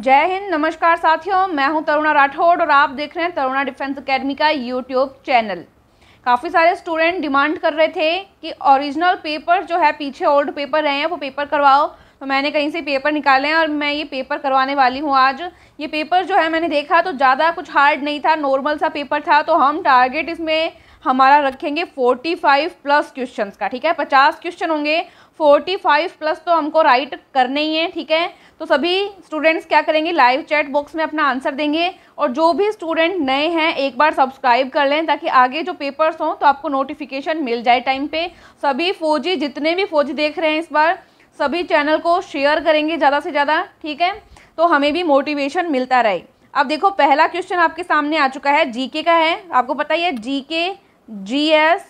जय हिंद नमस्कार साथियों मैं हूं तरुणा राठौड़ और आप देख रहे हैं तरुणा डिफेंस एकेडमी का यूट्यूब चैनल काफ़ी सारे स्टूडेंट डिमांड कर रहे थे कि ओरिजिनल पेपर जो है पीछे ओल्ड पेपर रहे हैं वो पेपर करवाओ तो मैंने कहीं से पेपर निकाले हैं और मैं ये पेपर करवाने वाली हूँ आज ये पेपर जो है मैंने देखा तो ज़्यादा कुछ हार्ड नहीं था नॉर्मल सा पेपर था तो हम टारगेट इसमें हमारा रखेंगे फोर्टी प्लस क्वेश्चन का ठीक है पचास क्वेश्चन होंगे 45 प्लस तो हमको राइट करने ही है ठीक है तो सभी स्टूडेंट्स क्या करेंगे लाइव चैट बॉक्स में अपना आंसर देंगे और जो भी स्टूडेंट नए हैं एक बार सब्सक्राइब कर लें ताकि आगे जो पेपर्स हों तो आपको नोटिफिकेशन मिल जाए टाइम पे सभी फौजी जितने भी फौजी देख रहे हैं इस बार सभी चैनल को शेयर करेंगे ज़्यादा से ज़्यादा ठीक है तो हमें भी मोटिवेशन मिलता रहे अब देखो पहला क्वेश्चन आपके सामने आ चुका है जी का है आपको पता ही है जी के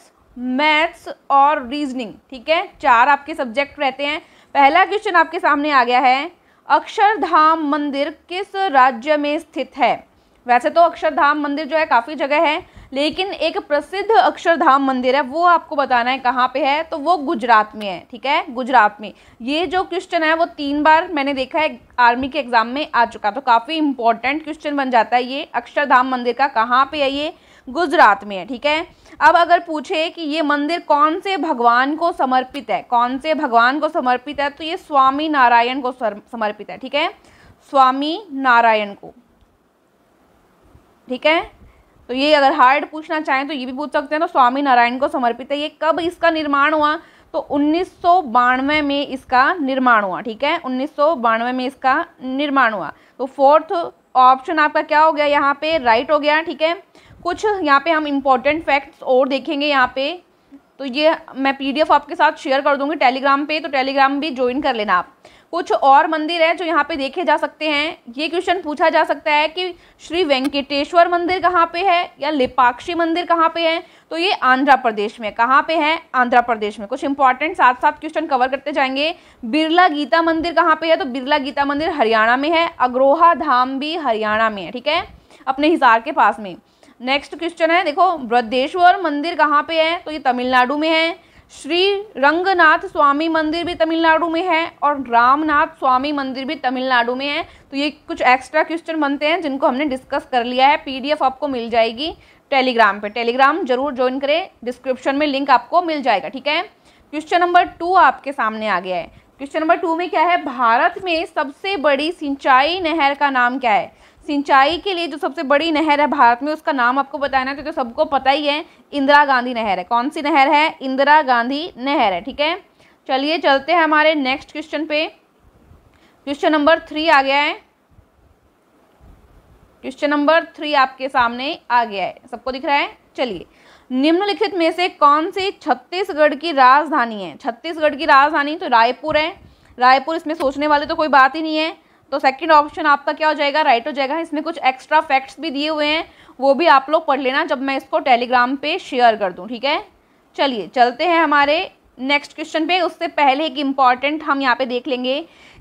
मैथ्स और रीजनिंग ठीक है चार आपके सब्जेक्ट रहते हैं पहला क्वेश्चन आपके सामने आ गया है अक्षरधाम मंदिर किस राज्य में स्थित है वैसे तो अक्षरधाम मंदिर जो है काफ़ी जगह है लेकिन एक प्रसिद्ध अक्षरधाम मंदिर है वो आपको बताना है कहाँ पे है तो वो गुजरात में है ठीक है गुजरात में ये जो क्वेश्चन है वो तीन बार मैंने देखा है आर्मी के एग्ज़ाम में आ चुका तो काफ़ी इंपॉर्टेंट क्वेश्चन बन जाता है ये अक्षरधाम मंदिर का कहाँ पे है ये गुजरात में है ठीक है अब अगर पूछे कि ये मंदिर कौन से भगवान को समर्पित है कौन से भगवान को समर्पित है तो ये स्वामी नारायण को समर्पित है ठीक है स्वामी नारायण को ठीक है तो ये अगर हार्ड पूछना चाहें तो ये भी पूछ सकते हैं तो स्वामी नारायण को समर्पित है ये कब इसका निर्माण हुआ तो उन्नीस में इसका निर्माण हुआ ठीक है उन्नीस में इसका निर्माण हुआ तो फोर्थ ऑप्शन आपका क्या हो गया यहाँ पे राइट हो गया ठीक है कुछ यहाँ पे हम इम्पॉर्टेंट फैक्ट्स और देखेंगे यहाँ पे तो ये मैं पीडीएफ आपके साथ शेयर कर दूंगी टेलीग्राम पे तो टेलीग्राम भी ज्वाइन कर लेना आप कुछ और मंदिर है जो यहाँ पे देखे जा सकते हैं ये क्वेश्चन पूछा जा सकता है कि श्री वेंकटेश्वर मंदिर कहाँ पे है या लिपाक्षी मंदिर कहाँ पे है तो ये आंध्र प्रदेश में कहाँ पे है आंध्र प्रदेश में कुछ इंपॉर्टेंट साथ साथ क्वेश्चन कवर करते जाएंगे बिरला गीता मंदिर कहाँ पे है तो बिरला गीता मंदिर हरियाणा में है अग्रोहा धाम भी हरियाणा में है ठीक है अपने हिसार के पास में नेक्स्ट क्वेश्चन है देखो बृद्धेश्वर मंदिर कहाँ पे है तो ये तमिलनाडु में है श्री रंगनाथ स्वामी मंदिर भी तमिलनाडु में है और रामनाथ स्वामी मंदिर भी तमिलनाडु में है तो ये कुछ एक्स्ट्रा क्वेश्चन बनते हैं जिनको हमने डिस्कस कर लिया है पीडीएफ आपको मिल जाएगी टेलीग्राम पे टेलीग्राम जरूर ज्वाइन करें डिस्क्रिप्शन में लिंक आपको मिल जाएगा ठीक है क्वेश्चन नंबर टू आपके सामने आ गया है क्वेश्चन नंबर टू में क्या है भारत में सबसे बड़ी सिंचाई नहर का नाम क्या है सिंचाई के लिए जो सबसे बड़ी नहर है भारत में उसका नाम आपको बताना है तो, सबको पता ही है इंदिरा गांधी नहर है कौन सी नहर है इंदिरा गांधी नहर है ठीक है चलिए चलते हैं हमारे नेक्स्ट क्वेश्चन पे क्वेश्चन नंबर थ्री आ गया है क्वेश्चन नंबर थ्री आपके सामने आ गया है सबको दिख रहा है चलिए निम्नलिखित में से कौन सी छत्तीसगढ़ की राजधानी है छत्तीसगढ़ की राजधानी तो रायपुर है रायपुर इसमें सोचने वाले तो कोई बात ही नहीं है तो सेकंड ऑप्शन आपका क्या हो जाएगा राइट हो जाएगा इसमें कुछ एक्स्ट्रा फैक्ट्स भी दिए हुए हैं वो भी आप लोग पढ़ लेना जब मैं इसको टेलीग्राम पे शेयर कर दूँ ठीक है चलिए चलते हैं हमारे नेक्स्ट क्वेश्चन पे उससे पहले एक इम्पॉर्टेंट हम यहाँ पे देख लेंगे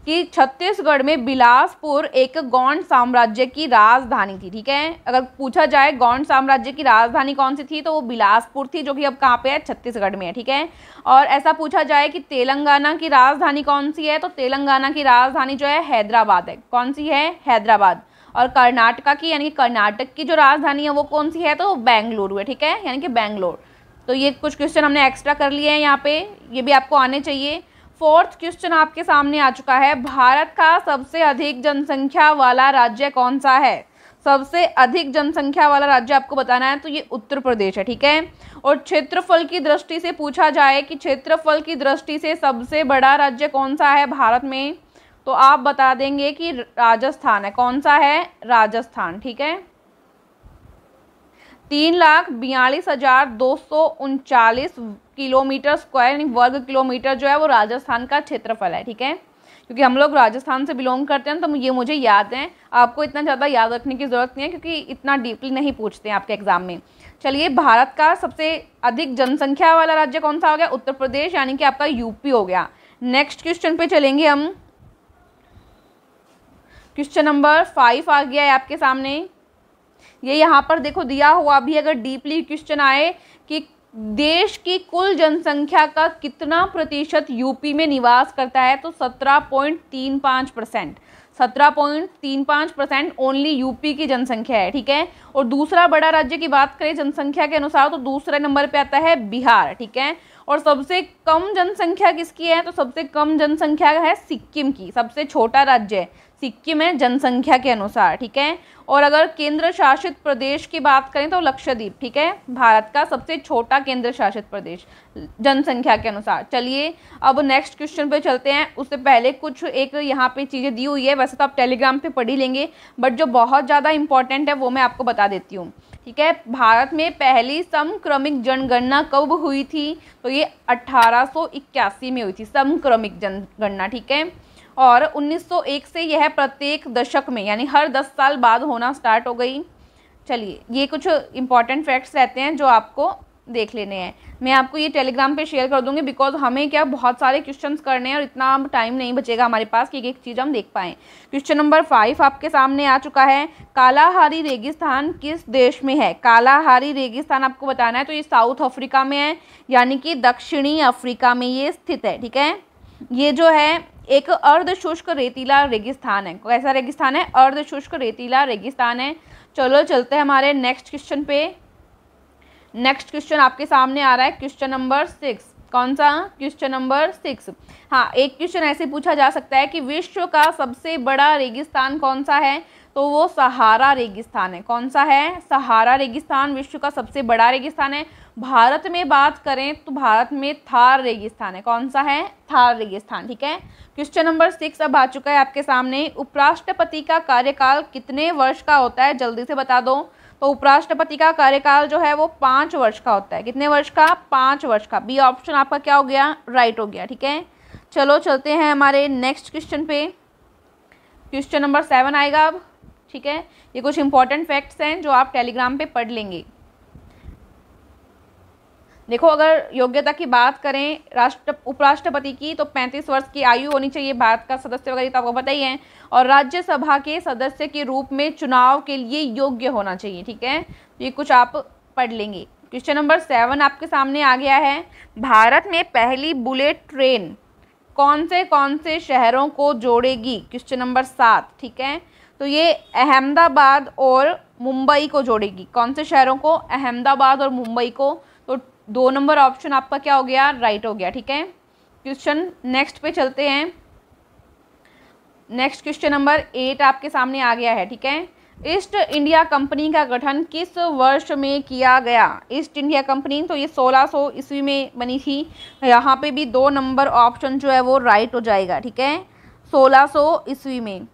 कि छत्तीसगढ़ में बिलासपुर एक गौंड साम्राज्य की राजधानी थी ठीक है अगर पूछा जाए गौंड साम्राज्य की राजधानी कौन सी थी तो वो बिलासपुर थी जो कि अब कहाँ पे है छत्तीसगढ़ में है ठीक है और ऐसा पूछा जाए कि तेलंगाना की राजधानी कौन सी है तो तेलंगाना की राजधानी जो है हैदराबाद है कौन सी है हैदराबाद और कर्नाटका की यानी कर्नाटक की जो राजधानी है वो कौन सी है तो बेंगलुरु है ठीक है यानी कि बेंगलोर तो ये कुछ क्वेश्चन हमने एक्स्ट्रा कर लिए हैं यहाँ पे ये भी आपको आने चाहिए फोर्थ क्वेश्चन आपके सामने आ चुका है भारत का सबसे अधिक जनसंख्या वाला राज्य कौन सा है सबसे अधिक जनसंख्या वाला राज्य आपको बताना है तो ये उत्तर प्रदेश है ठीक है और क्षेत्रफल की दृष्टि से पूछा जाए कि क्षेत्रफल की दृष्टि से सबसे बड़ा राज्य कौन सा है भारत में तो आप बता देंगे कि राजस्थान है कौन सा है राजस्थान ठीक है तीन लाख बयालीस हज़ार दो सौ उनचालीस किलोमीटर स्क्वायर यानी वर्ग किलोमीटर जो है वो राजस्थान का क्षेत्रफल है ठीक है क्योंकि हम लोग राजस्थान से बिलोंग करते हैं तो ये मुझे याद है आपको इतना ज़्यादा याद रखने की ज़रूरत नहीं है क्योंकि इतना डीपली नहीं पूछते हैं आपके एग्ज़ाम में चलिए भारत का सबसे अधिक जनसंख्या वाला राज्य कौन सा हो गया उत्तर प्रदेश यानी कि आपका यूपी हो गया नेक्स्ट क्वेश्चन पे चलेंगे हम क्वेश्चन नंबर फाइव आ गया है आपके सामने ये यहाँ पर देखो दिया हुआ भी अगर डीपली क्वेश्चन आए कि देश की कुल जनसंख्या का कितना प्रतिशत यूपी में निवास करता है तो सत्रह पॉइंट तीन पाँच परसेंट सत्रह पॉइंट तीन पाँच परसेंट ओनली यूपी की जनसंख्या है ठीक है और दूसरा बड़ा राज्य की बात करें जनसंख्या के अनुसार तो दूसरे नंबर पे आता है बिहार ठीक है और सबसे कम जनसंख्या किसकी है तो सबसे कम जनसंख्या है सिक्किम की सबसे छोटा राज्य है सिक्किम है जनसंख्या के अनुसार ठीक है और अगर केंद्र शासित प्रदेश की बात करें तो लक्षद्वीप ठीक है भारत का सबसे छोटा केंद्र शासित प्रदेश जनसंख्या के अनुसार चलिए अब नेक्स्ट क्वेश्चन पे चलते हैं उससे पहले कुछ एक यहाँ पे चीज़ें दी हुई है वैसे तो आप टेलीग्राम पे पढ़ ही लेंगे बट जो बहुत ज़्यादा इंपॉर्टेंट है वो मैं आपको बता देती हूँ ठीक है भारत में पहली समक्रमिक जनगणना कब हुई थी तो ये अट्ठारह में हुई थी समक्रमिक जनगणना ठीक है और 1901 से यह प्रत्येक दशक में यानी हर 10 साल बाद होना स्टार्ट हो गई चलिए ये कुछ इंपॉर्टेंट फैक्ट्स रहते हैं जो आपको देख लेने हैं मैं आपको ये टेलीग्राम पे शेयर कर दूंगी बिकॉज हमें क्या बहुत सारे क्वेश्चंस करने हैं और इतना टाइम नहीं बचेगा हमारे पास कि एक एक चीज़ हम देख पाएँ क्वेश्चन नंबर फाइव आपके सामने आ चुका है कालाहारी रेगिस्तान किस देश में है कालाहारी रेगिस्तान आपको बताना है तो ये साउथ अफ्रीका में है यानी कि दक्षिणी अफ्रीका में ये स्थित है ठीक है ये जो है एक अर्ध शुष्क रेतीला रेगिस्तान है कैसा रेगिस्तान है अर्ध शुष्क रेतीला रेगिस्तान है चलो चलते हैं हमारे नेक्स्ट क्वेश्चन पे नेक्स्ट क्वेश्चन आपके सामने आ रहा है क्वेश्चन नंबर सिक्स कौन सा क्वेश्चन नंबर सिक्स हाँ एक क्वेश्चन ऐसे पूछा जा सकता है कि विश्व का सबसे बड़ा रेगिस्तान कौन सा है तो वो सहारा रेगिस्तान है कौन सा है सहारा रेगिस्तान विश्व का सबसे बड़ा रेगिस्तान है भारत में बात करें तो भारत में थार रेगिस्तान है कौन सा है थार रेगिस्तान ठीक है क्वेश्चन नंबर सिक्स अब आ चुका है आपके सामने उपराष्ट्रपति का कार्यकाल कितने वर्ष का होता है जल्दी से बता दो तो उपराष्ट्रपति का कार्यकाल जो है वो पाँच वर्ष का होता है कितने वर्ष का पाँच वर्ष का बी ऑप्शन आपका क्या हो गया राइट हो गया ठीक है चलो चलते हैं हमारे नेक्स्ट क्वेश्चन पे क्वेश्चन नंबर सेवन आएगा अब ठीक है ये कुछ इंपॉर्टेंट फैक्ट्स हैं जो आप टेलीग्राम पे पढ़ लेंगे देखो अगर योग्यता की बात करें राष्ट्र उपराष्ट्रपति की तो 35 वर्ष की आयु होनी चाहिए भारत का सदस्य वगैरह तो आपको पता ही है और राज्यसभा के सदस्य के रूप में चुनाव के लिए योग्य होना चाहिए ठीक है तो ये कुछ आप पढ़ लेंगे क्वेश्चन नंबर सेवन आपके सामने आ गया है भारत में पहली बुलेट ट्रेन कौन से कौन से शहरों को जोड़ेगी क्वेश्चन नंबर सात ठीक है तो ये अहमदाबाद और मुंबई को जोड़ेगी कौन से शहरों को अहमदाबाद और मुंबई को तो दो नंबर ऑप्शन आपका क्या हो गया राइट हो गया ठीक है क्वेश्चन नेक्स्ट पे चलते हैं नेक्स्ट क्वेश्चन नंबर एट आपके सामने आ गया है ठीक है ईस्ट इंडिया कंपनी का गठन किस वर्ष में किया गया ईस्ट इंडिया कंपनी तो ये 1600 ईस्वी में बनी थी यहाँ पे भी दो नंबर ऑप्शन जो है वो राइट हो जाएगा ठीक है 1600 ईस्वी में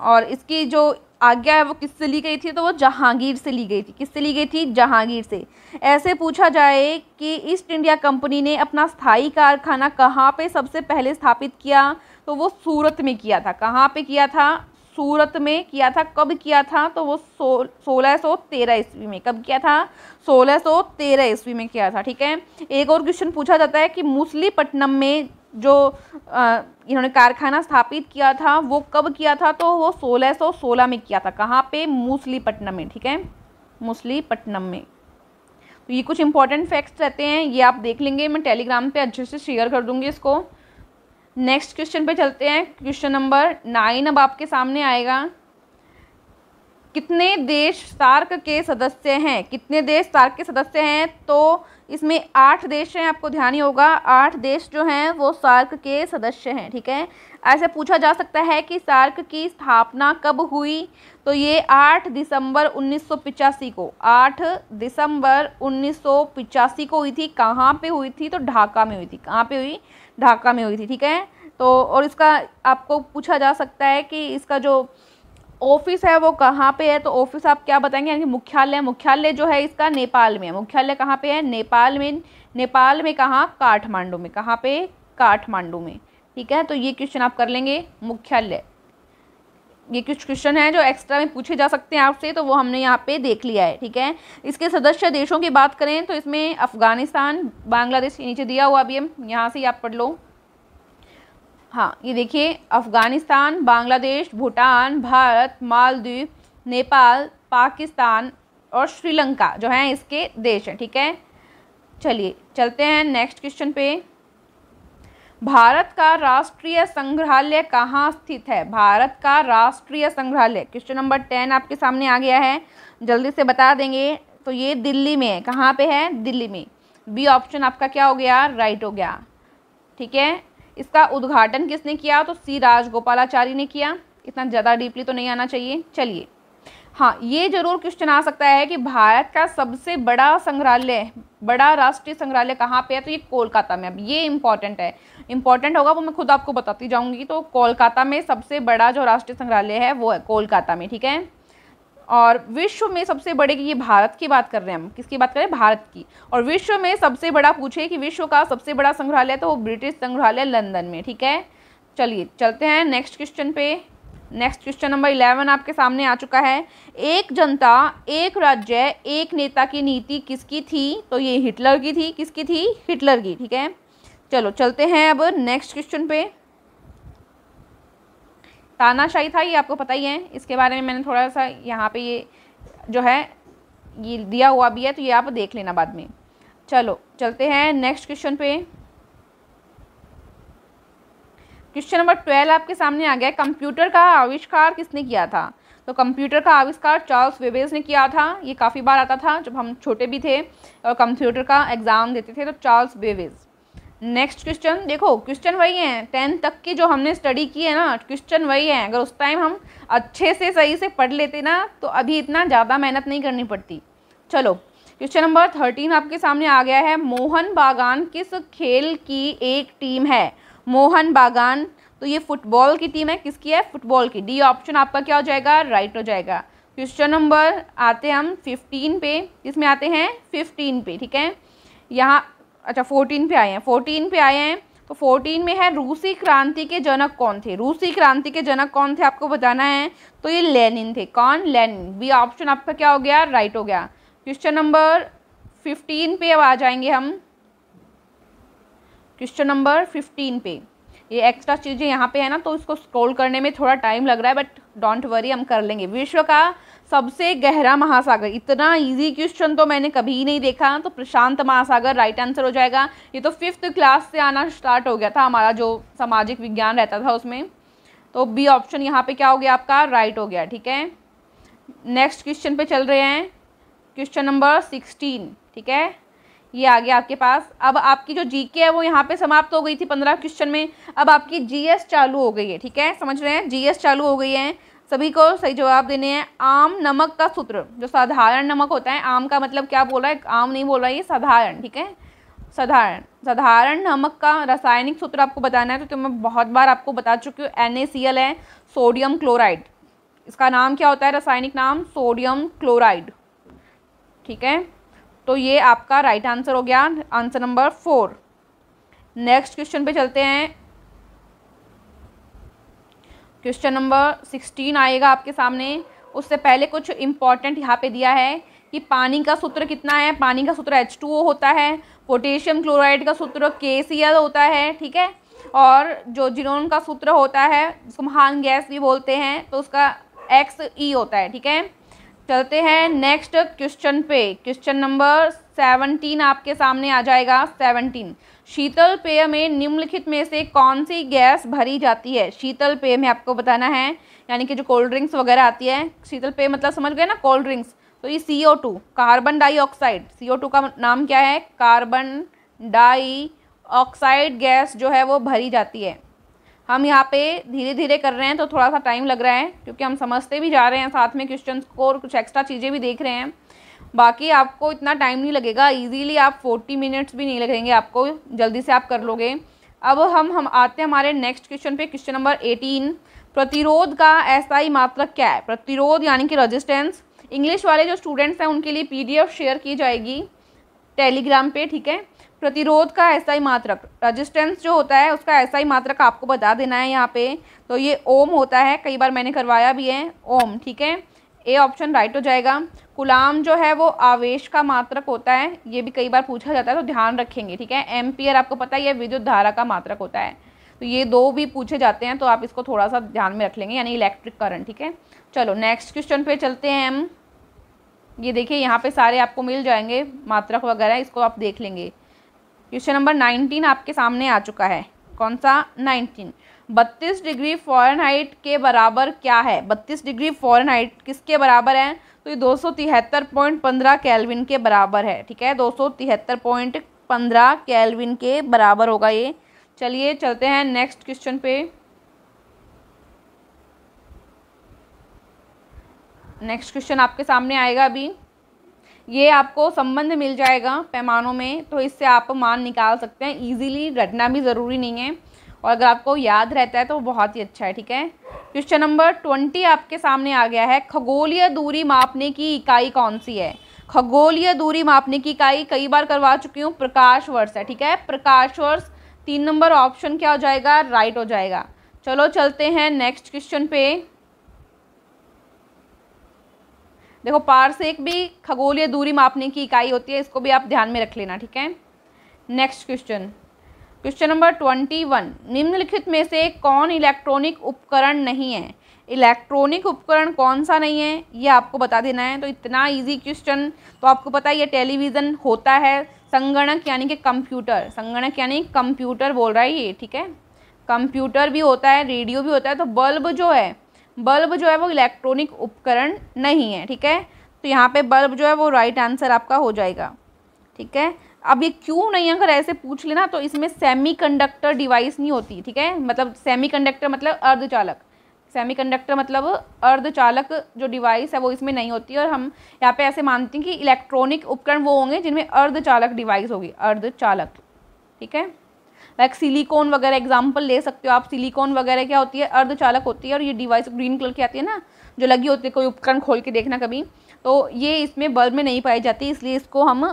और इसकी जो आज्ञा है वो किससे ली गई थी तो वो जहांगीर से ली गई थी किससे ली गई थी जहांगीर से ऐसे पूछा जाए कि ईस्ट इंडिया कंपनी ने अपना स्थायी कारखाना कहाँ पे सबसे पहले स्थापित किया तो वो सूरत में किया था कहाँ पे किया था सूरत में किया था कब किया था तो वो सो सोलह सौ तेरह ईस्वी में कब किया था सोलह सौ तेरह ईस्वी में किया था ठीक है एक और क्वेश्चन पूछा जाता है कि मुसलीपट्टनम में जो इन्होंने कारखाना स्थापित किया था वो कब किया था तो वो 1616 में किया था कहाँ पे मूसलीपट्टनम में ठीक है मूसलीपट्टनम में तो ये कुछ इंपॉर्टेंट फैक्ट्स रहते हैं ये आप देख लेंगे मैं टेलीग्राम पे अच्छे से शेयर कर दूंगी इसको नेक्स्ट क्वेश्चन पे चलते हैं क्वेश्चन नंबर नाइन अब आपके सामने आएगा कितने देश सार्क के सदस्य हैं कितने देश सार्क के सदस्य हैं तो इसमें आठ देश हैं आपको ध्यान ही होगा आठ देश जो हैं वो सार्क के सदस्य हैं ठीक है ऐसे पूछा जा सकता है कि सार्क की स्थापना कब हुई तो ये आठ दिसंबर उन्नीस को आठ दिसंबर उन्नीस को हुई थी कहाँ पे हुई थी तो ढाका में हुई थी कहाँ पे हुई ढाका में हुई थी ठीक है तो और इसका आपको पूछा जा सकता है कि इसका जो ऑफिस है वो कहाँ पे है तो ऑफिस आप क्या बताएंगे यानी मुख्यालय मुख्यालय जो है इसका नेपाल में है मुख्यालय कहाँ पे है नेपाल में नेपाल में कहाँ काठमांडू में कहाँ पे काठमांडू में ठीक है तो ये क्वेश्चन आप कर लेंगे मुख्यालय ये कुछ क्वेश्चन है जो एक्स्ट्रा में पूछे जा सकते हैं आपसे तो वो हमने यहाँ पे देख लिया है ठीक है इसके सदस्य देशों की बात करें तो इसमें अफ़गानिस्तान बांग्लादेश के नीचे दिया हुआ अभी हम यहाँ से ही आप पढ़ लो हाँ ये देखिए अफ़गानिस्तान बांग्लादेश भूटान भारत मालदीव नेपाल पाकिस्तान और श्रीलंका जो हैं इसके देश हैं ठीक है चलिए चलते हैं नेक्स्ट क्वेश्चन पे भारत का राष्ट्रीय संग्रहालय कहाँ स्थित है भारत का राष्ट्रीय संग्रहालय क्वेश्चन नंबर टेन आपके सामने आ गया है जल्दी से बता देंगे तो ये दिल्ली में है कहाँ पे है दिल्ली में बी ऑप्शन आपका क्या हो गया राइट हो गया ठीक है इसका उद्घाटन किसने किया तो सी राजगोपालाचारी ने किया इतना ज़्यादा डीपली तो नहीं आना चाहिए चलिए हाँ ये जरूर क्वेश्चन आ सकता है कि भारत का सबसे बड़ा संग्रहालय बड़ा राष्ट्रीय संग्रहालय कहाँ पे है तो ये कोलकाता में अब ये इम्पॉर्टेंट है इम्पॉर्टेंट होगा वो मैं खुद आपको बताती जाऊँगी तो कोलकाता में सबसे बड़ा जो राष्ट्रीय संग्रहालय है वो है कोलकाता में ठीक है और विश्व में सबसे बड़े की ये भारत की बात कर रहे हैं हम किसकी बात कर रहे हैं भारत की और विश्व में सबसे बड़ा पूछे कि विश्व का सबसे बड़ा संग्रहालय तो वो ब्रिटिश संग्रहालय लंदन में ठीक है चलिए चलते हैं नेक्स्ट क्वेश्चन पे नेक्स्ट क्वेश्चन नंबर इलेवन आपके सामने आ चुका है एक जनता एक राज्य एक नेता की नीति किसकी थी तो ये हिटलर की थी किसकी थी हिटलर की ठीक है चलो चलते हैं अब नेक्स्ट क्वेश्चन पे तानाशाही था ये आपको पता ही है इसके बारे में मैंने थोड़ा सा यहाँ पे ये जो है ये दिया हुआ भी है तो ये आप देख लेना बाद में चलो चलते हैं नेक्स्ट क्वेश्चन पे क्वेश्चन नंबर ट्वेल्व आपके सामने आ गया कंप्यूटर का आविष्कार किसने किया था तो कंप्यूटर का आविष्कार चार्ल्स वेबेज ने किया था ये काफ़ी बार आता था जब हम छोटे भी थे और कंप्यूटर का एग्ज़ाम देते थे तो चार्ल्स वेबेज नेक्स्ट क्वेश्चन देखो क्वेश्चन वही है टेंथ तक की जो हमने स्टडी की है ना क्वेश्चन वही है अगर उस टाइम हम अच्छे से सही से पढ़ लेते ना तो अभी इतना ज़्यादा मेहनत नहीं करनी पड़ती चलो क्वेश्चन नंबर थर्टीन आपके सामने आ गया है मोहन बागान किस खेल की एक टीम है मोहन बागान तो ये फुटबॉल की टीम है किसकी है फुटबॉल की डी ऑप्शन आपका क्या हो जाएगा राइट हो जाएगा क्वेश्चन नंबर आते हम फिफ्टीन पे इसमें आते हैं फिफ्टीन पे ठीक है यहाँ अच्छा फोर्टीन पे आए हैं फोर्टीन पे आए हैं तो फोर्टीन में है रूसी क्रांति के जनक कौन थे रूसी क्रांति के जनक कौन थे आपको बताना है तो ये लेनिन थे कौन लेनिन बी ऑप्शन आपका क्या हो गया राइट हो गया क्वेश्चन नंबर फिफ्टीन पे अब आ जाएंगे हम क्वेश्चन नंबर फिफ्टीन पे ये एक्स्ट्रा चीज़ें यहाँ पे है ना तो इसको स्क्रॉल करने में थोड़ा टाइम लग रहा है बट डोंट वरी हम कर लेंगे विश्व का सबसे गहरा महासागर इतना इजी क्वेश्चन तो मैंने कभी ही नहीं देखा तो प्रशांत महासागर राइट आंसर हो जाएगा ये तो फिफ्थ क्लास से आना स्टार्ट हो गया था हमारा जो सामाजिक विज्ञान रहता था उसमें तो बी ऑप्शन यहाँ पे क्या हो गया आपका राइट हो गया ठीक है नेक्स्ट क्वेश्चन पे चल रहे हैं क्वेश्चन नंबर सिक्सटीन ठीक है ये आ गया आपके पास अब आपकी जो जी है वो यहाँ पर समाप्त हो गई थी पंद्रह क्वेश्चन में अब आपकी जी चालू हो गई है ठीक है समझ रहे हैं जी चालू हो गई है सभी को सही जवाब देने हैं आम नमक का सूत्र जो साधारण नमक होता है आम का मतलब क्या बोल रहा है आम नहीं बोल रहा है ये साधारण ठीक है साधारण साधारण नमक का रासायनिक सूत्र आपको बताना है तो, तो मैं बहुत बार आपको बता चुकी हूँ एन है सोडियम क्लोराइड इसका नाम क्या होता है रासायनिक नाम सोडियम क्लोराइड ठीक है तो ये आपका राइट आंसर हो गया answer number four next question पे चलते हैं क्वेश्चन नंबर सिक्सटीन आएगा आपके सामने उससे पहले कुछ इम्पॉर्टेंट यहाँ पे दिया है कि पानी का सूत्र कितना है पानी का सूत्र एच होता है पोटेशियम क्लोराइड का सूत्र के होता है ठीक है और जो जिनोन का सूत्र होता है जिसको महान गैस भी बोलते हैं तो उसका एक्स ई e होता है ठीक है चलते हैं नेक्स्ट क्वेश्चन पे क्वेश्चन नंबर सेवनटीन आपके सामने आ जाएगा सेवनटीन शीतल पेय में निम्नलिखित में से कौन सी गैस भरी जाती है शीतल पेय में आपको बताना है यानी कि जो कोल्ड ड्रिंक्स वगैरह आती है शीतल पेय मतलब समझ गए ना कोल्ड ड्रिंक्स तो ये C O two carbon dioxide C O two का नाम क्या है कार्बन डाइऑक्साइड गैस जो है वो भरी जाती है हम यहाँ पे धीरे धीरे कर रहे हैं तो थोड़ा सा टाइम लग रहा है क्योंकि हम समझते भी जा रहे हैं साथ में क्वेश्चन को और कुछ एक्स्ट्रा चीज़ें भी देख रहे हैं बाकी आपको इतना टाइम नहीं लगेगा इजीली आप 40 मिनट्स भी नहीं लगेंगे आपको जल्दी से आप कर लोगे अब हम हम आते हैं हमारे नेक्स्ट क्वेश्चन पे क्वेश्चन नंबर एटीन प्रतिरोध का ऐसा ही मात्रक क्या है प्रतिरोध यानी कि रजिस्टेंस इंग्लिश वाले जो स्टूडेंट्स हैं उनके लिए पी शेयर की जाएगी टेलीग्राम पर ठीक है प्रतिरोध का ऐसा ही मात्रक रजिस्टेंस जो होता है उसका ऐसा ही मात्रक आपको बता देना है यहाँ पे तो ये ओम होता है कई बार मैंने करवाया भी है ओम ठीक है ए ऑप्शन राइट हो जाएगा कुलाम जो है वो आवेश का मात्रक होता है ये भी कई बार पूछा जाता है तो ध्यान रखेंगे ठीक है एम्पियर आपको पता है यह विद्युत धारा का मात्रक होता है तो ये दो भी पूछे जाते हैं तो आप इसको थोड़ा सा ध्यान में रख लेंगे यानी इलेक्ट्रिक करंट ठीक है चलो नेक्स्ट क्वेश्चन पे चलते हैं हम ये देखिए यहाँ पे सारे आपको मिल जाएंगे मात्रक वगैरह इसको आप देख लेंगे क्वेश्चन नंबर नाइनटीन आपके सामने आ चुका है कौन सा नाइनटीन बत्तीस डिग्री फॉरन के बराबर क्या है बत्तीस डिग्री फॉरन किसके बराबर है तो ये दो सौ तिहत्तर पॉइंट पंद्रह कैलविन के बराबर है ठीक है दो सौ तिहत्तर पॉइंट पंद्रह कैलविन के बराबर होगा ये चलिए चलते हैं नेक्स्ट क्वेश्चन पे नेक्स्ट क्वेश्चन आपके सामने आएगा अभी ये आपको संबंध मिल जाएगा पैमानों में तो इससे आप मान निकाल सकते हैं इजीली रटना भी ज़रूरी नहीं है और अगर आपको याद रहता है तो बहुत ही अच्छा है ठीक है क्वेश्चन नंबर ट्वेंटी आपके सामने आ गया है खगोलीय दूरी मापने की इकाई कौन सी है खगोलीय दूरी मापने की इकाई कई बार करवा चुकी हूँ प्रकाश वर्ष है ठीक है प्रकाश वर्ष तीन नंबर ऑप्शन क्या हो जाएगा राइट हो जाएगा चलो चलते हैं नेक्स्ट क्वेश्चन पे देखो पारसेक भी खगोलीय दूरी मापने की इकाई होती है इसको भी आप ध्यान में रख लेना ठीक है next question question number twenty one निम्नलिखित में से कौन इलेक्ट्रॉनिक उपकरण नहीं है इलेक्ट्रॉनिक उपकरण कौन सा नहीं है ये आपको बता देना है तो इतना इजी क्वेश्चन तो आपको पता है ये टेलीविज़न होता है संगणक यानी कि कंप्यूटर संगणक यानी कंप्यूटर बोल रहा है ये ठीक है कंप्यूटर भी होता है रेडियो भी होता है तो बल्ब जो है बल्ब जो है वो इलेक्ट्रॉनिक उपकरण नहीं है ठीक है तो यहाँ पर बल्ब जो है वो राइट आंसर आपका हो जाएगा ठीक है अब ये क्यों नहीं अगर ऐसे पूछ लेना तो इसमें सेमीकंडक्टर डिवाइस नहीं होती ठीक है मतलब सेमीकंडक्टर मतलब अर्धचालक सेमीकंडक्टर मतलब अर्धचालक जो डिवाइस है वो इसमें नहीं होती और हम यहाँ पे ऐसे मानते हैं कि इलेक्ट्रॉनिक उपकरण वो होंगे जिनमें अर्धचालक डिवाइस होगी अर्धचालक ठीक है लाइक सिलिकॉन वगैरह एग्जाम्पल ले सकते हो आप सिलिकॉन वगैरह क्या होती है अर्धचालक होती है और ये डिवाइस ग्रीन कलर की आती है ना जो लगी होती है कोई उपकरण खोल के देखना कभी तो ये इसमें बल्ब में नहीं पाई जाती इसलिए इसको हम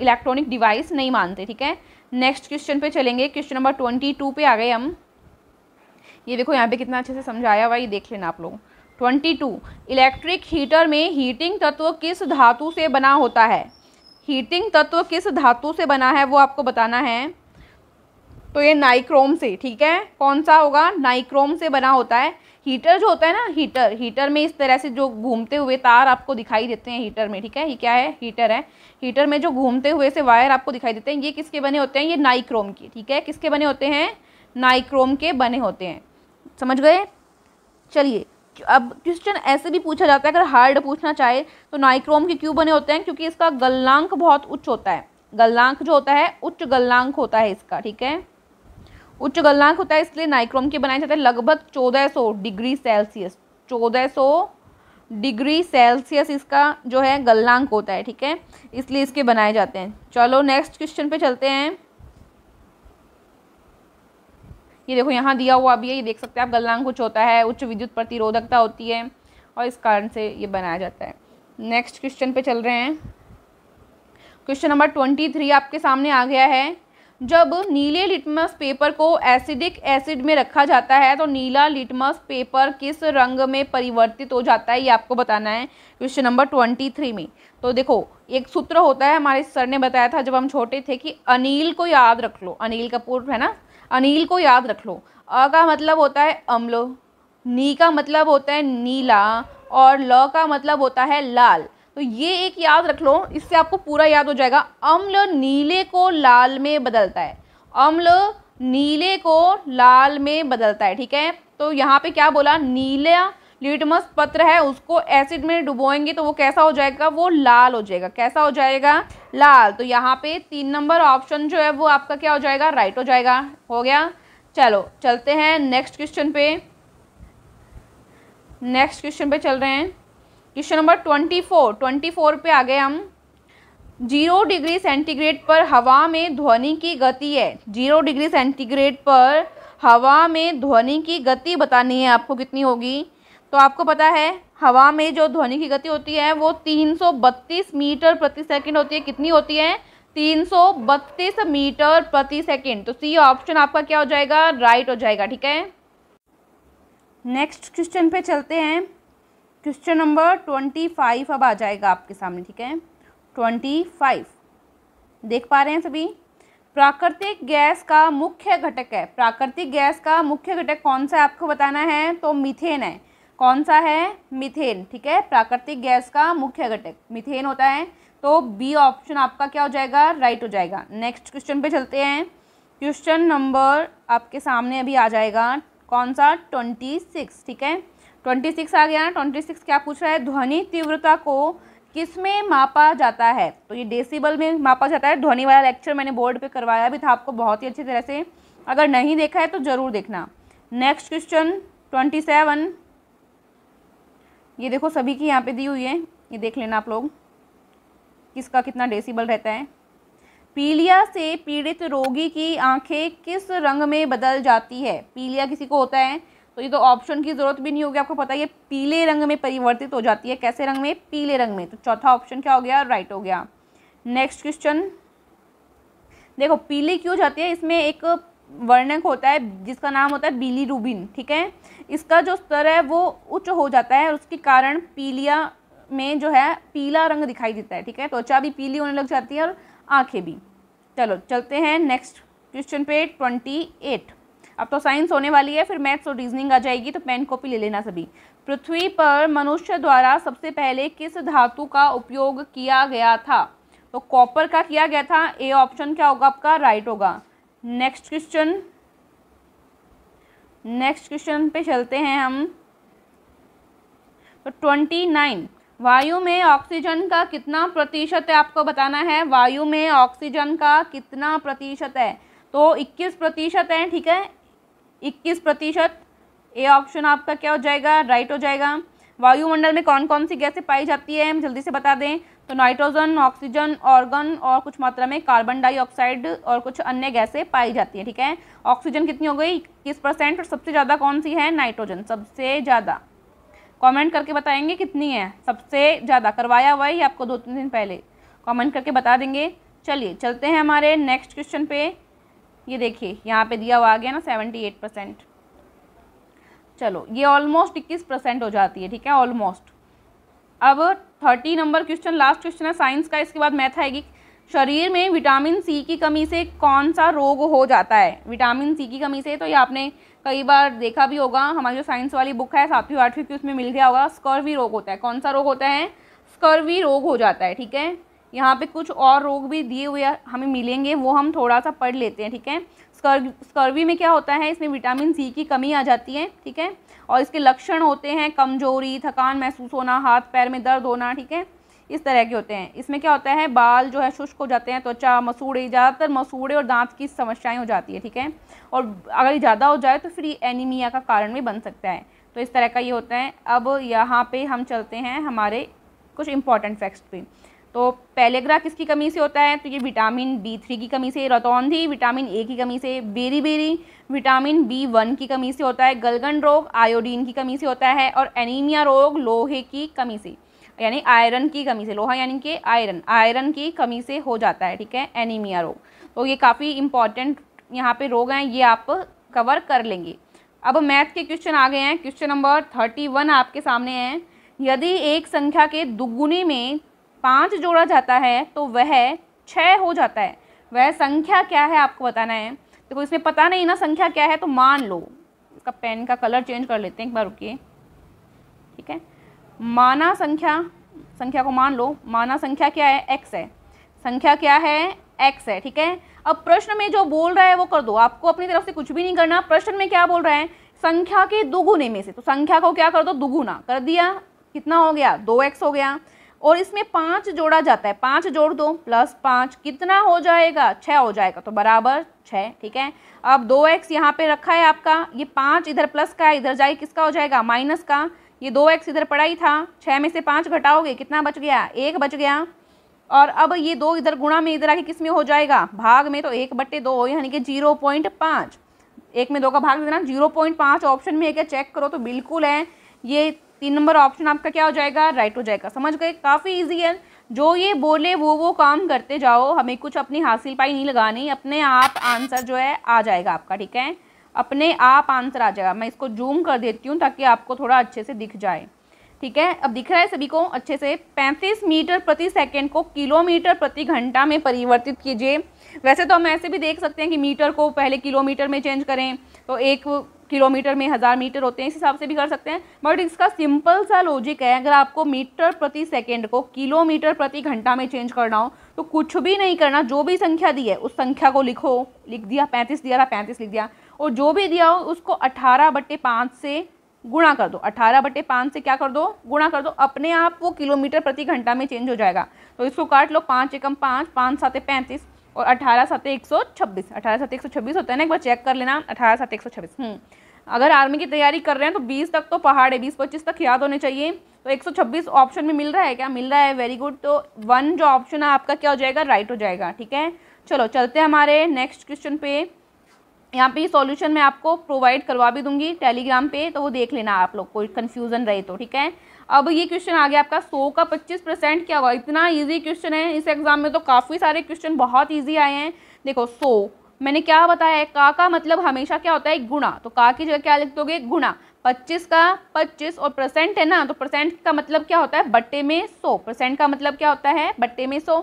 इलेक्ट्रॉनिक डिवाइस नहीं मानते ठीक है नेक्स्ट क्वेश्चन पे चलेंगे क्वेश्चन नंबर ट्वेंटी टू पे आ गए हम ये देखो यहाँ पे कितना अच्छे से समझाया हुआ ये देख लेना आप लोग ट्वेंटी टू इलेक्ट्रिक हीटर में हीटिंग तत्व किस धातु से बना होता है हीटिंग तत्व किस धातु से बना है वो आपको बताना है तो ये नाइक्रोम से ठीक है कौन सा होगा नाइक्रोम से बना होता है हीटर जो होता है ना हीटर हीटर में इस तरह से जो घूमते हुए तार आपको दिखाई देते हैं हीटर में ठीक है ये क्या है हीटर है हीटर में जो घूमते हुए से वायर आपको दिखाई देते हैं ये किसके बने होते हैं ये नाइक्रोम के ठीक है किसके बने होते हैं नाइक्रोम के बने होते हैं समझ गए चलिए अब क्वेश्चन ऐसे भी पूछा जाता है अगर हार्ड पूछना चाहे तो नाइक्रोम के क्यों बने होते हैं क्योंकि इसका गलनांक बहुत उच्च होता है गलनांक जो होता है उच्च गलनांक होता है इसका ठीक है उच्च गलनांक होता है इसलिए नाइक्रोम के बनाए जाते हैं लगभग 1400 डिग्री सेल्सियस 1400 डिग्री सेल्सियस इसका जो है गलनांक होता है ठीक है इसलिए इसके बनाए जाते हैं चलो नेक्स्ट क्वेश्चन पे चलते हैं ये देखो यहाँ दिया हुआ भी है ये देख सकते हैं आप गलनांक कुछ होता है उच्च विद्युत प्रतिरोधकता होती है और इस कारण से ये बनाया जाता है नेक्स्ट क्वेश्चन पे चल रहे हैं क्वेश्चन नंबर ट्वेंटी थ्री आपके सामने आ गया है जब नीले लिटमस पेपर को एसिडिक एसिड में रखा जाता है तो नीला लिटमस पेपर किस रंग में परिवर्तित हो जाता है ये आपको बताना है क्वेश्चन नंबर ट्वेंटी थ्री में तो देखो एक सूत्र होता है हमारे सर ने बताया था जब हम छोटे थे कि अनिल को याद रख लो अनिल कपूर है ना अनिल को याद रख लो अ का मतलब होता है अम्लो नी का मतलब होता है नीला और ल का मतलब होता है लाल तो ये एक याद रख लो इससे आपको पूरा याद हो जाएगा अम्ल नीले को लाल में बदलता है अम्ल नीले को लाल में बदलता है ठीक है तो यहाँ पे क्या बोला नीला लिटमस पत्र है उसको एसिड में डुबोएंगे तो वो कैसा हो जाएगा वो लाल हो जाएगा कैसा हो जाएगा लाल तो यहाँ पे तीन नंबर ऑप्शन जो है वो आपका क्या हो जाएगा राइट हो जाएगा हो गया चलो चलते हैं नेक्स्ट क्वेश्चन पे नेक्स्ट क्वेश्चन पे चल रहे हैं question number twenty four twenty four पे आ गए हम जीरो डिग्री सेंटीग्रेड पर हवा में ध्वनि की गति है जीरो डिग्री सेंटीग्रेड पर हवा में ध्वनि की गति बतानी है आपको कितनी होगी तो आपको पता है हवा में जो ध्वनि की गति होती है वो 332 मीटर प्रति सेकंड होती है कितनी होती है 332 मीटर प्रति सेकंड तो सी ऑप्शन आपका क्या हो जाएगा राइट right हो जाएगा ठीक है नेक्स्ट क्वेश्चन पे चलते हैं क्वेश्चन नंबर ट्वेंटी फाइव अब आ जाएगा आपके सामने ठीक है ट्वेंटी फाइव देख पा रहे हैं सभी प्राकृतिक गैस का मुख्य घटक है प्राकृतिक गैस का मुख्य घटक कौन सा है आपको बताना है तो मिथेन है कौन सा है मिथेन ठीक है प्राकृतिक गैस का मुख्य घटक मिथेन होता है तो बी ऑप्शन आपका क्या हो जाएगा राइट हो जाएगा नेक्स्ट क्वेश्चन पे चलते हैं क्वेश्चन नंबर आपके सामने अभी आ जाएगा कौन सा ट्वेंटी सिक्स ठीक है ट्वेंटी सिक्स आ गया ना ट्वेंटी सिक्स क्या पूछ रहा है ध्वनि तीव्रता को किस में मापा जाता है तो ये डेसिबल में मापा जाता है ध्वनि वाला लेक्चर मैंने बोर्ड पे करवाया भी था आपको बहुत ही अच्छी तरह से अगर नहीं देखा है तो ज़रूर देखना नेक्स्ट क्वेश्चन ट्वेंटी सेवन ये देखो सभी की यहाँ पे दी हुई है ये देख लेना आप लोग किसका कितना डेसीबल रहता है पीलिया से पीड़ित रोगी की आंखें किस रंग में बदल जाती है पीलिया किसी को होता है तो ये तो ऑप्शन की ज़रूरत भी नहीं होगी आपको पता है ये पीले रंग में परिवर्तित हो जाती है कैसे रंग में पीले रंग में तो चौथा ऑप्शन क्या हो गया राइट हो गया नेक्स्ट क्वेश्चन देखो पीली क्यों जाती है इसमें एक वर्णक होता है जिसका नाम होता है बीली रूबिन ठीक है इसका जो स्तर है वो उच्च हो जाता है और उसके कारण पीलिया में जो है पीला रंग दिखाई देता है ठीक है त्वचा भी पीली होने लग जाती है और आंखें भी चलो चलते हैं नेक्स्ट क्वेश्चन पे ट्वेंटी एट अब तो साइंस होने वाली है फिर मैथ्स और रीजनिंग आ जाएगी तो पेन कॉपी ले लेना सभी पृथ्वी पर मनुष्य द्वारा सबसे पहले किस धातु का उपयोग किया गया था तो कॉपर का किया गया था ए ऑप्शन क्या होगा आपका राइट होगा नेक्स्ट क्वेश्चन नेक्स्ट क्वेश्चन पे चलते हैं हम तो ट्वेंटी नाइन वायु में ऑक्सीजन का कितना प्रतिशत है आपको बताना है वायु में ऑक्सीजन का कितना प्रतिशत है तो 21 प्रतिशत है ठीक है इक्कीस प्रतिशत ए ऑप्शन आपका क्या हो जाएगा राइट हो जाएगा वायुमंडल में कौन कौन सी गैसें पाई जाती है हम जल्दी से बता दें तो नाइट्रोजन ऑक्सीजन ऑर्गन और कुछ मात्रा में कार्बन डाइऑक्साइड और कुछ अन्य गैसें पाई जाती हैं ठीक है ऑक्सीजन कितनी हो गई इक्कीस परसेंट और सबसे ज़्यादा कौन सी है नाइट्रोजन सबसे ज़्यादा कमेंट करके बताएंगे कितनी है सबसे ज़्यादा करवाया हुआ है आपको दो तीन दिन पहले कमेंट करके बता देंगे चलिए चलते हैं हमारे नेक्स्ट क्वेश्चन पे ये देखिए यहाँ पे दिया हुआ आ गया ना सेवेंटी एट परसेंट चलो ये ऑलमोस्ट इक्कीस परसेंट हो जाती है ठीक है ऑलमोस्ट अब thirty number question last question है साइंस का इसके बाद मैथ आएगी शरीर में विटामिन सी की कमी से कौन सा रोग हो जाता है विटामिन सी की कमी से तो ये आपने कई बार देखा भी होगा हमारी जो साइंस वाली बुक है सातवीं आठवीं की उसमें मिल गया होगा स्कर्वी रोग होता है कौन सा रोग होता है स्कर्वी रोग हो जाता है ठीक है यहाँ पे कुछ और रोग भी दिए हुए हमें मिलेंगे वो हम थोड़ा सा पढ़ लेते हैं ठीक है स्कर स्कर्वी में क्या होता है इसमें विटामिन सी की कमी आ जाती है ठीक है और इसके लक्षण होते हैं कमजोरी थकान महसूस होना हाथ पैर में दर्द होना ठीक है इस तरह के होते हैं इसमें क्या होता है बाल जो है शुष्क हो जाते हैं त्वचा तो मसूड़े ज़्यादातर मसूड़े और दांत की समस्याएं हो जाती है ठीक है और अगर ज़्यादा हो जाए तो फिर ये एनीमिया का कारण भी बन सकता है तो इस तरह का ये होता है अब यहाँ पे हम चलते हैं हमारे कुछ इंपॉर्टेंट फैक्ट्स पर तो पैलेग्रा किसकी कमी से होता है तो ये विटामिन बी थ्री की कमी से रतौंधी विटामिन ए की कमी से beriberi vitamin B one की कमी से होता है गलगन रोग आयोडीन की कमी से होता है और एनीमिया रोग लोहे की कमी से यानी आयरन की कमी से लोहा यानी कि आयरन आयरन की कमी से हो जाता है ठीक है एनीमिया रोग तो ये काफ़ी इंपॉर्टेंट यहाँ पर रोग हैं ये आप कवर कर लेंगे अब मैथ के क्वेश्चन आ गए हैं क्वेश्चन नंबर थर्टी वन आपके सामने हैं यदि एक संख्या के दुगुने में पाँच जोड़ा जाता है तो वह छः हो जाता है वह संख्या क्या है आपको बताना है देखो तो इसमें पता नहीं ना संख्या क्या है तो मान लो इसका पेन का कलर चेंज कर लेते हैं एक बार रुकिए ठीक है माना संख्या संख्या को मान लो माना संख्या क्या है एक्स है संख्या क्या है एक्स है ठीक है अब प्रश्न में जो बोल रहा है वो कर दो आपको अपनी तरफ से कुछ भी नहीं करना प्रश्न में क्या बोल रहा है संख्या के दुगुने में से तो संख्या को क्या कर दो दुगुना कर दिया कितना हो गया दो एक्स हो गया और इसमें पाँच जोड़ा जाता है पाँच जोड़ दो प्लस पाँच कितना हो जाएगा छः हो जाएगा तो बराबर छः ठीक है अब दो एक्स यहाँ पे रखा है आपका ये पाँच इधर प्लस का है इधर जाए किसका हो जाएगा माइनस का ये दो एक्स इधर पड़ा ही था छः में से पाँच घटाओगे कितना बच गया एक बच गया और अब ये दो इधर गुणा में इधर आके किस में हो जाएगा भाग में तो एक बट्टे दो यानी कि जीरो पॉइंट पाँच एक में दो का भाग देना जीरो पॉइंट पाँच ऑप्शन में है चेक करो तो बिल्कुल है ये तीन नंबर ऑप्शन आपका क्या हो जाएगा राइट हो जाएगा समझ गए काफ़ी ईजी है जो ये बोले वो वो काम करते जाओ हमें कुछ अपनी हासिल पाई नहीं लगानी अपने आप आंसर जो है आ जाएगा आपका ठीक है अपने आप आंसर आ जाएगा मैं इसको जूम कर देती हूँ ताकि आपको थोड़ा अच्छे से दिख जाए ठीक है अब दिख रहा है सभी को अच्छे से 35 मीटर प्रति सेकंड को किलोमीटर प्रति घंटा में परिवर्तित कीजिए वैसे तो हम ऐसे भी देख सकते हैं कि मीटर को पहले किलोमीटर में चेंज करें तो एक किलोमीटर में हज़ार मीटर होते हैं इस हिसाब से भी कर सकते हैं बट इसका सिंपल सा लॉजिक है अगर आपको मीटर प्रति सेकेंड को किलोमीटर प्रति घंटा में चेंज करना हो तो कुछ भी नहीं करना जो भी संख्या दी है उस संख्या को लिखो लिख दिया पैंतीस दिया था पैंतीस लिख दिया और जो भी दिया हो उसको अठारह बट्टे से गुणा कर दो अठारह बटे पाँच से क्या कर दो गुणा कर दो अपने आप वो किलोमीटर प्रति घंटा में चेंज हो जाएगा तो इसको काट लो पाँच एकम पाँच पाँच सात पैंतीस और अठारह सात एक सौ छब्बीस अठारह सात एक सौ छब्बीस होता है ना एक बार चेक कर लेना अठारह सात एक सौ छब्बीस हम्म। अगर आर्मी की तैयारी कर रहे हैं तो बीस तक तो पहाड़ है बीस पच्चीस तक याद होने चाहिए तो 126 ऑप्शन में मिल रहा है क्या मिल रहा है वेरी गुड तो वन जो ऑप्शन है आपका क्या हो जाएगा राइट हो जाएगा ठीक है चलो चलते हैं हमारे नेक्स्ट क्वेश्चन पे यहाँ पे सॉल्यूशन मैं आपको प्रोवाइड करवा भी दूंगी टेलीग्राम पे तो वो देख लेना आप लोग कोई कन्फ्यूजन रहे तो ठीक है अब ये क्वेश्चन आ गया आपका सो का पच्चीस परसेंट क्या हुआ इतना इजी क्वेश्चन है इस एग्जाम में तो काफ़ी सारे क्वेश्चन बहुत ईजी आए हैं देखो सो मैंने क्या बताया है का का मतलब हमेशा क्या होता है गुणा तो का की जगह क्या लिख दोगे गुणा पच्चीस का पच्चीस और परसेंट है ना तो परसेंट का मतलब क्या होता है बट्टे में सौ परसेंट का मतलब क्या होता है बट्टे में सौ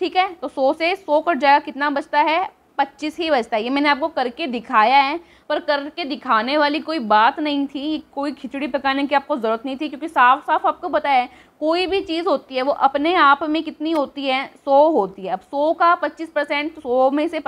ठीक है तो सौ से सौ कट जाएगा कितना बचता है पच्चीस ही बचता है ये मैंने आपको करके दिखाया है पर करके दिखाने वाली कोई बात नहीं थी कोई खिचड़ी पकाने की आपको ज़रूरत नहीं थी क्योंकि साफ साफ आपको पता है कोई भी चीज़ होती है वो अपने आप में कितनी होती है सौ होती है अब सौ का पच्चीस परसेंट सौ में से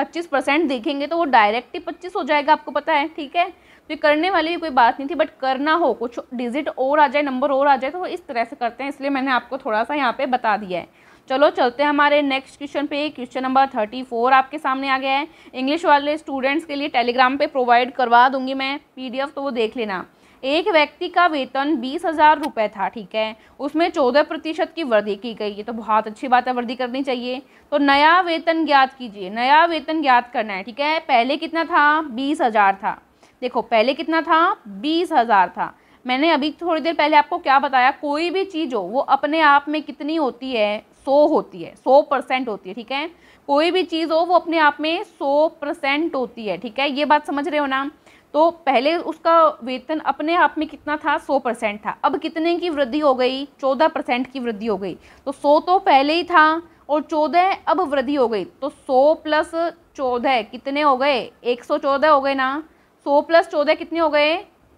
पच्चीस परसेंट देखेंगे तो वो डायरेक्ट ही पच्चीस हो जाएगा आपको पता है ठीक है तो करने वाली भी कोई बात नहीं थी बट करना हो कुछ डिजिट और आ जाए नंबर और आ जाए तो वो इस तरह से करते हैं इसलिए मैंने आपको थोड़ा सा यहाँ पे बता दिया है चलो चलते हैं हमारे नेक्स्ट क्वेश्चन पे क्वेश्चन नंबर थर्टी फोर आपके सामने आ गया है इंग्लिश वाले स्टूडेंट्स के लिए टेलीग्राम पे प्रोवाइड करवा दूंगी मैं पीडीएफ तो वो देख लेना एक व्यक्ति का वेतन बीस हज़ार रुपये था ठीक है उसमें चौदह प्रतिशत की वृद्धि की गई है तो बहुत अच्छी बात है वृद्धि करनी चाहिए तो नया वेतन ज्ञात कीजिए नया वेतन ज्ञात करना है ठीक है पहले कितना था बीस हज़ार था देखो पहले कितना था बीस हज़ार था मैंने अभी थोड़ी देर पहले आपको क्या बताया कोई भी चीज़ हो वो अपने आप में कितनी होती है सौ होती है सौ परसेंट होती है ठीक है कोई भी चीज़ हो वो अपने आप में सौ परसेंट होती है ठीक है ये बात समझ रहे हो ना तो पहले उसका वेतन अपने आप में कितना था सौ परसेंट था अब कितने की वृद्धि हो गई चौदह परसेंट की वृद्धि हो गई तो सौ तो पहले ही था और चौदह अब वृद्धि हो गई तो सौ प्लस चौदह कितने हो गए एक सौ चौदह हो गए ना सौ प्लस चौदह कितने हो गए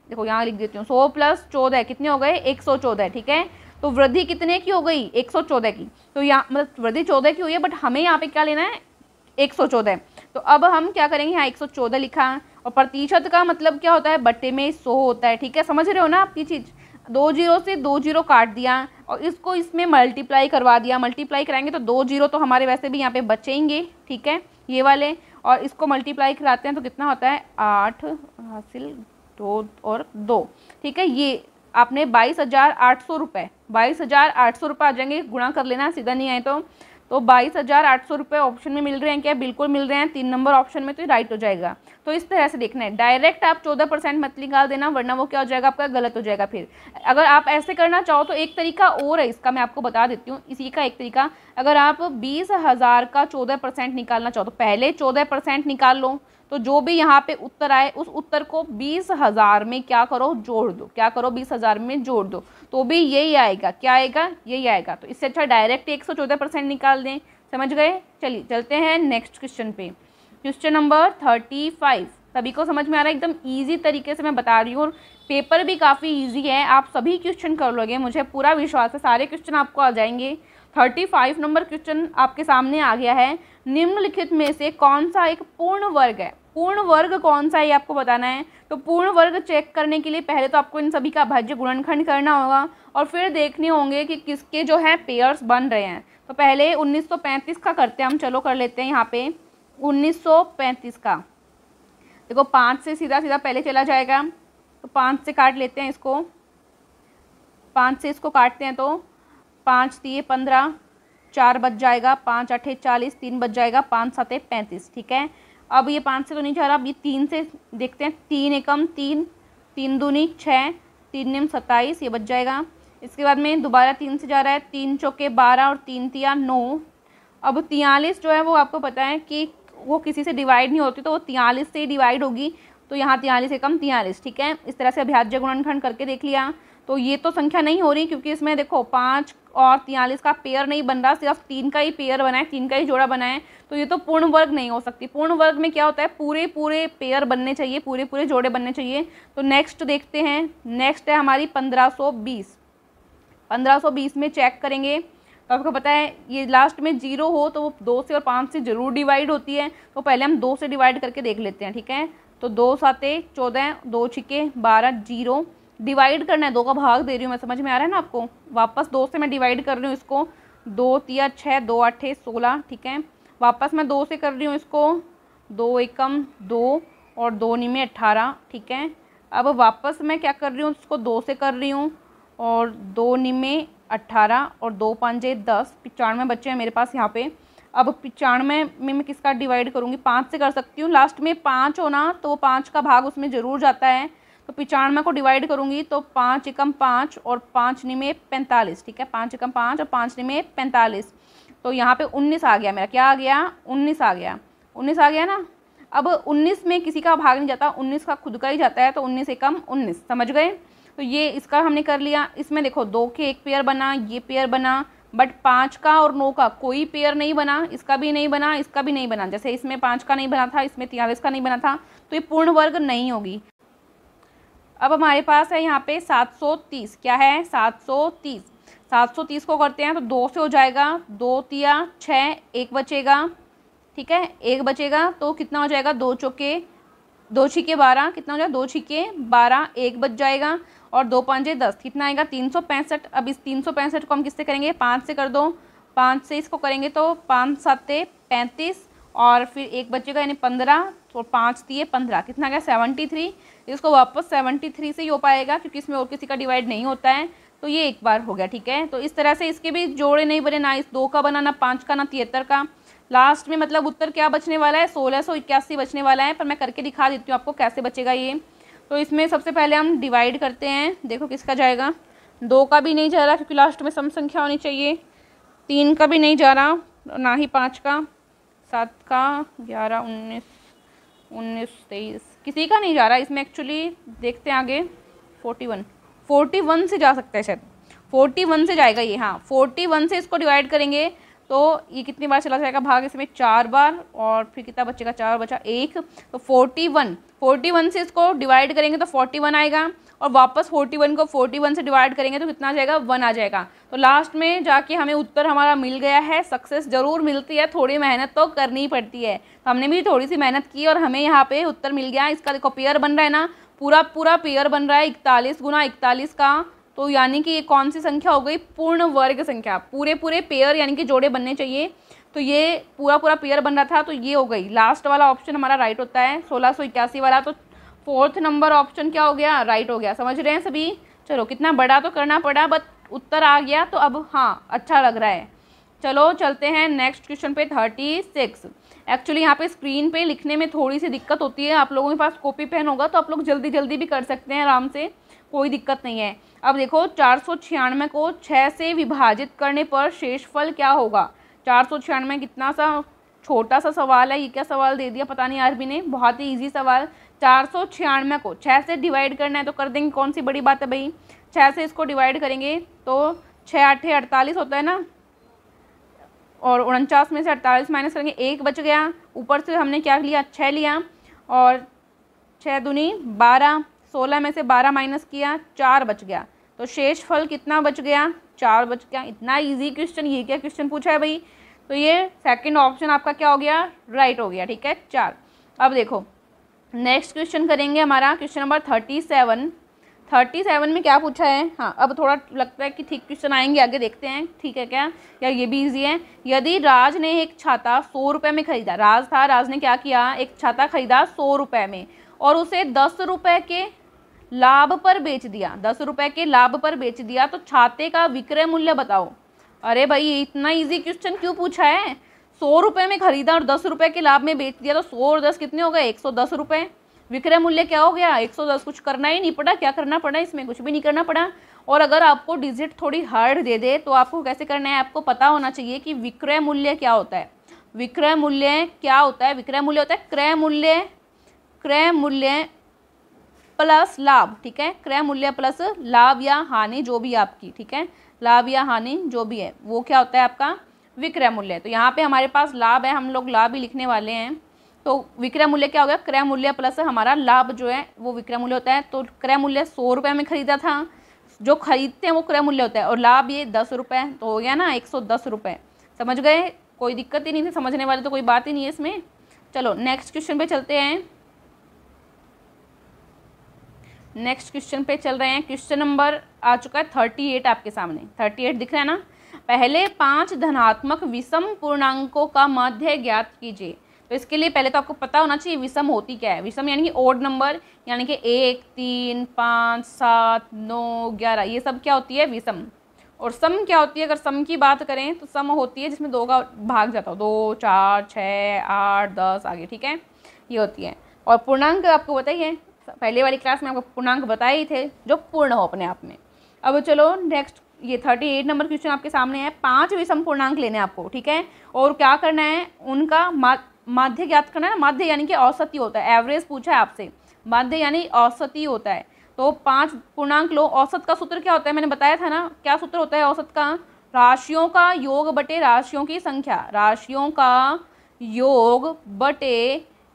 देखो यहाँ लिख देती हूँ सौ प्लस चौदह कितने हो गए एक सौ चौदह ठीक है तो वृद्धि कितने की हो गई एक सौ चौदह की तो यहाँ मतलब वृद्धि चौदह की हुई है बट हमें यहाँ पे क्या लेना है एक सौ चौदह तो अब हम क्या करेंगे यहाँ एक सौ चौदह लिखा और प्रतिशत का मतलब क्या होता है बट्टे में सौ होता है ठीक है समझ रहे हो ना आपकी चीज़ दो जीरो से दो जीरो काट दिया और इसको इसमें मल्टीप्लाई करवा दिया मल्टीप्लाई कराएंगे तो दो जीरो तो हमारे वैसे भी यहाँ पे बचेंगे ठीक है ये वाले और इसको मल्टीप्लाई कराते हैं तो कितना होता है आठ हासिल दो और दो ठीक है ये आपने बाईस हज़ार आठ सौ रुपये बाईस हज़ार आठ सौ रुपये आ जाएंगे गुणा कर लेना सीधा नहीं आए तो तो बाईस हज़ार आठ सौ रुपये ऑप्शन में मिल रहे हैं क्या बिल्कुल मिल रहे हैं तीन नंबर ऑप्शन में तो राइट हो जाएगा तो इस तरह से देखना है डायरेक्ट आप चौदह परसेंट मत निकाल देना वरना वो क्या हो जाएगा आपका गलत हो जाएगा फिर अगर आप ऐसे करना चाहो तो एक तरीका और है इसका मैं आपको बता देती हूँ इसी का एक तरीका अगर आप बीस हज़ार का चौदह परसेंट निकालना चाहो तो पहले चौदह परसेंट निकाल लो तो जो भी यहाँ पे उत्तर आए उस उत्तर को बीस हज़ार में क्या करो जोड़ दो क्या करो बीस हज़ार में जोड़ दो तो भी यही आएगा क्या आएगा यही आएगा तो इससे अच्छा डायरेक्ट एक सौ चौदह परसेंट निकाल दें समझ गए चलिए चलते हैं नेक्स्ट क्वेश्चन पे क्वेश्चन नंबर थर्टी फाइव सभी को समझ में आ रहा है एकदम ईजी तरीके से मैं बता रही हूँ पेपर भी काफ़ी ईजी है आप सभी क्वेश्चन कर लोगे मुझे पूरा विश्वास है सारे क्वेश्चन आपको आ जाएंगे थर्टी फाइव नंबर क्वेश्चन आपके सामने आ गया है निम्नलिखित में से कौन सा एक पूर्ण वर्ग है पूर्ण वर्ग कौन सा है ये आपको बताना है तो पूर्ण वर्ग चेक करने के लिए पहले तो आपको इन सभी का भाज्य गुणनखंड करना होगा और फिर देखने होंगे कि किसके जो है पेयर्स बन रहे हैं तो पहले 1935 का करते हैं हम चलो कर लेते हैं यहाँ पे 1935 का देखो पाँच से सीधा सीधा पहले चला जाएगा तो पाँच से काट लेते हैं इसको पाँच से इसको काटते हैं तो पाँच दिए पंद्रह चार बज जाएगा पाँच अठे चालीस तीन बज जाएगा पाँच सात पैंतीस ठीक है अब ये पाँच से तो नहीं जा रहा अब ये तीन से देखते हैं तीन एकम तीन तीन दूनी छः तीन निम सत्ताईस ये बच जाएगा इसके बाद में दोबारा तीन से जा रहा है तीन चौके बारह और तीन तिया नौ अब तियालीस जो है वो आपको पता है कि वो किसी से डिवाइड नहीं होती तो वो तियालीस से ही डिवाइड होगी तो यहाँ तियालीस एकम तियालीस ठीक है इस तरह से अभ्याज्य गुणनखंड करके देख लिया तो ये तो संख्या नहीं हो रही क्योंकि इसमें देखो पाँच और तियालीस का पेयर नहीं बन रहा सिर्फ तीन का ही पेयर बना है तीन का ही जोड़ा बना है तो ये तो पूर्ण वर्ग नहीं हो सकती पूर्ण वर्ग में क्या होता है पूरे पूरे पेयर बनने चाहिए पूरे पूरे जोड़े बनने चाहिए तो नेक्स्ट देखते हैं नेक्स्ट है हमारी पंद्रह सौ बीस पंद्रह सौ बीस में चेक करेंगे तो आपको पता है ये लास्ट में जीरो हो तो वो दो से और पाँच से जरूर डिवाइड होती है तो पहले हम दो से डिवाइड करके देख लेते हैं ठीक है तो दो साते चौदह दो छिके बारह जीरो डिवाइड करना है दो का भाग दे रही हूँ मैं समझ में आ रहा है ना आपको वापस दो से मैं डिवाइड कर रही हूँ इसको दो तिया छः दो अठे सोलह ठीक है वापस मैं दो से कर रही हूँ इसको दो एकम दो और दो नीमे अट्ठारह ठीक है अब वापस मैं क्या कर रही हूँ इसको दो से कर रही हूँ और दो निमे अट्ठारह और दो पाँचे दस पचानवे बच्चे हैं मेरे पास यहाँ पे अब पिचानवे में मैं किसका डिवाइड करूँगी पाँच से कर सकती हूँ लास्ट में पाँच होना तो वो पाँच का भाग उसमें ज़रूर जाता है तो पिचानवे को डिवाइड करूंगी तो पाँच एकम पाँच और पाँच निमे पैंतालीस ठीक है पाँच एकम पाँच और पाँच निमे पैंतालीस तो यहाँ पे उन्नीस आ गया मेरा क्या आ गया उन्नीस आ गया उन्नीस आ गया ना अब उन्नीस में किसी का भाग नहीं जाता उन्नीस का खुद का ही जाता है तो उन्नीस एकम उन्नीस समझ गए तो ये इसका हमने कर लिया इसमें देखो दो के एक पेयर बना ये पेयर बना बट पाँच का और नौ का कोई पेयर नहीं बना इसका भी नहीं बना इसका भी नहीं बना जैसे इसमें पाँच का नहीं बना था इसमें तिरालीस का नहीं बना था तो ये पूर्ण वर्ग नहीं होगी अब हमारे पास है यहाँ पे 730 क्या है 730 730 को करते हैं तो दो से हो जाएगा दो तिया छः एक बचेगा ठीक है एक बचेगा तो कितना हो जाएगा दो चौके दो छिके बारह कितना हो जाएगा दो छिके बारह एक बच जाएगा और दो पाँचे दस कितना आएगा तीन सौ पैंसठ अब इस तीन सौ पैंसठ को हम किससे करेंगे पाँच से कर दो पाँच से इसको करेंगे तो पाँच सात पैंतीस और फिर एक बचेगा यानी पंद्रह और तो पाँच दिए पंद्रह कितना आ गया सेवेंटी थ्री इसको वापस सेवेंटी थ्री से ही हो पाएगा क्योंकि इसमें और किसी का डिवाइड नहीं होता है तो ये एक बार हो गया ठीक है तो इस तरह से इसके भी जोड़े नहीं बने ना इस दो का बना ना पाँच का ना तिहत्तर का लास्ट में मतलब उत्तर क्या बचने वाला है सोलह सौ इक्यासी बचने वाला है पर मैं करके दिखा देती हूँ आपको कैसे बचेगा ये तो इसमें सबसे पहले हम डिवाइड करते हैं देखो किसका जाएगा दो का भी नहीं जा रहा क्योंकि लास्ट में सम संख्या होनी चाहिए तीन का भी नहीं जा रहा ना ही पाँच का सात का ग्यारह उन्नीस उन्नीस तेईस किसी का नहीं जा रहा इसमें एक्चुअली देखते हैं आगे फोर्टी वन फोर्टी वन से जा सकता है शायद फोर्टी वन से जाएगा ये हाँ फोर्टी वन से इसको डिवाइड करेंगे तो ये कितनी बार चला जाएगा भाग इसमें चार बार और फिर कितना बच्चे का चार बचा एक तो फोर्टी वन फोर्टी वन से इसको डिवाइड करेंगे तो फोर्टी वन आएगा और वापस फोर्टी वन को फोर्टी वन से डिवाइड करेंगे तो कितना आ जाएगा वन आ जाएगा तो लास्ट में जाके हमें उत्तर हमारा मिल गया है सक्सेस ज़रूर मिलती है थोड़ी मेहनत तो करनी ही पड़ती है तो हमने भी थोड़ी सी मेहनत की और हमें यहाँ पे उत्तर मिल गया इसका देखो पेयर बन रहा है ना पूरा पूरा पेयर बन रहा है इकतालीस गुना इकतालीस का तो यानी कि ये कौन सी संख्या हो गई पूर्ण वर्ग संख्या पूरे पूरे पेयर यानी कि जोड़े बनने चाहिए तो ये पूरा पूरा पेयर बन रहा था तो ये हो गई लास्ट वाला ऑप्शन हमारा राइट होता है सोलह सौ इक्यासी वाला तो फोर्थ नंबर ऑप्शन क्या हो गया राइट हो गया समझ रहे हैं सभी चलो कितना बड़ा तो करना पड़ा बट उत्तर आ गया तो अब हाँ अच्छा लग रहा है चलो चलते हैं नेक्स्ट क्वेश्चन पे थर्टी सिक्स एक्चुअली यहाँ पे स्क्रीन पे लिखने में थोड़ी सी दिक्कत होती है आप लोगों के पास कॉपी पेन होगा तो आप लोग जल्दी जल्दी भी कर सकते हैं आराम से कोई दिक्कत नहीं है अब देखो चार को छः से विभाजित करने पर शेषफल क्या होगा चार सौ छियानवे कितना सा छोटा सा सवाल है ये क्या सवाल दे दिया पता नहीं आरबी ने बहुत ही इजी सवाल चार सौ छियानवे को छः से डिवाइड करना है तो कर देंगे कौन सी बड़ी बात है भाई छः से इसको डिवाइड करेंगे तो छः आठे अड़तालीस होता है ना और उनचास में से अड़तालीस माइनस करेंगे एक बच गया ऊपर से हमने क्या लिया छः लिया और छः दुनी बारह सोलह में से बारह माइनस किया चार बच गया तो शेष फल कितना बच गया चार बज गया इतना इजी क्वेश्चन ये क्या क्वेश्चन पूछा है भाई तो ये सेकंड ऑप्शन आपका क्या हो गया राइट हो गया ठीक है चार अब देखो नेक्स्ट क्वेश्चन करेंगे हमारा question number thirty seven thirty seven में क्या पूछा है हाँ अब थोड़ा लगता है कि ठीक क्वेश्चन आएंगे आगे देखते हैं ठीक है क्या या ये भी इजी है यदि राज ने एक छाता सौ रुपये में खरीदा राज था राज ने क्या किया एक छाता खरीदा सौ रुपये में और उसे दस रुपये के लाभ पर बेच दिया दस रुपए के लाभ पर बेच दिया तो छाते का विक्रय मूल्य बताओ अरे भाई इतना इजी क्वेश्चन क्यों पूछा है सौ रुपए में खरीदा और दस रुपए के लाभ में बेच दिया तो सौ और दस कितने हो गए एक सौ दस रुपए विक्रय मूल्य क्या हो गया एक सौ दस कुछ करना ही नहीं पड़ा क्या करना पड़ा इसमें कुछ भी नहीं करना पड़ा और अगर आपको डिजिट थोड़ी हार्ड दे दे तो आपको कैसे करना है आपको पता होना चाहिए कि विक्रय मूल्य क्या होता है विक्रय मूल्य क्या होता है विक्रय मूल्य होता है क्रय मूल्य क्रय मूल्य प्लस लाभ ठीक है क्रय मूल्य प्लस लाभ या हानि जो भी आपकी ठीक है लाभ या हानि जो भी है वो क्या होता है आपका विक्रय मूल्य तो यहाँ पे हमारे पास लाभ है हम लोग लाभ ही लिखने वाले हैं तो विक्रय मूल्य क्या हो गया क्रय मूल्य प्लस हमारा लाभ जो है वो विक्रय मूल्य होता है तो क्रय मूल्य सौ रुपये में खरीदा था जो खरीदते हैं वो क्रय मूल्य होता है और लाभ ये दस रुपये तो हो गया ना एक सौ दस रुपये समझ गए कोई दिक्कत ही नहीं थी समझने वाले तो कोई बात ही नहीं है इसमें चलो नेक्स्ट क्वेश्चन पे चलते हैं नेक्स्ट क्वेश्चन पे चल रहे हैं क्वेश्चन नंबर आ चुका है थर्टी एट आपके सामने थर्टी एट दिख रहा है ना पहले पांच धनात्मक विषम पूर्णांकों का माध्य ज्ञात कीजिए तो इसके लिए पहले तो आपको पता होना चाहिए विषम होती क्या है विषम यानी कि ओड नंबर यानी कि एक तीन पाँच सात नौ ग्यारह ये सब क्या होती है विषम और सम क्या होती है अगर सम की बात करें तो सम होती है जिसमें दो का भाग जाता हो दो चार छः आठ दस आगे ठीक है ये होती है और पूर्णांक आपको बताइए पहले वाली क्लास में आपको पूर्णांक बताए ही थे जो पूर्ण हो अपने आप में अब चलो नेक्स्ट ये थर्टी एट नंबर क्वेश्चन आपके सामने है पांच विषम पूर्णांक लेने आपको ठीक है और क्या करना है उनका मा, माध्य ज्ञात करना है माध्य यानी कि औसत ही होता है एवरेज पूछा है आपसे माध्य यानी औसत ही होता है तो पांच पूर्णांक लो औसत का सूत्र क्या होता है मैंने बताया था ना क्या सूत्र होता है औसत का राशियों का योग बटे राशियों की संख्या राशियों का योग बटे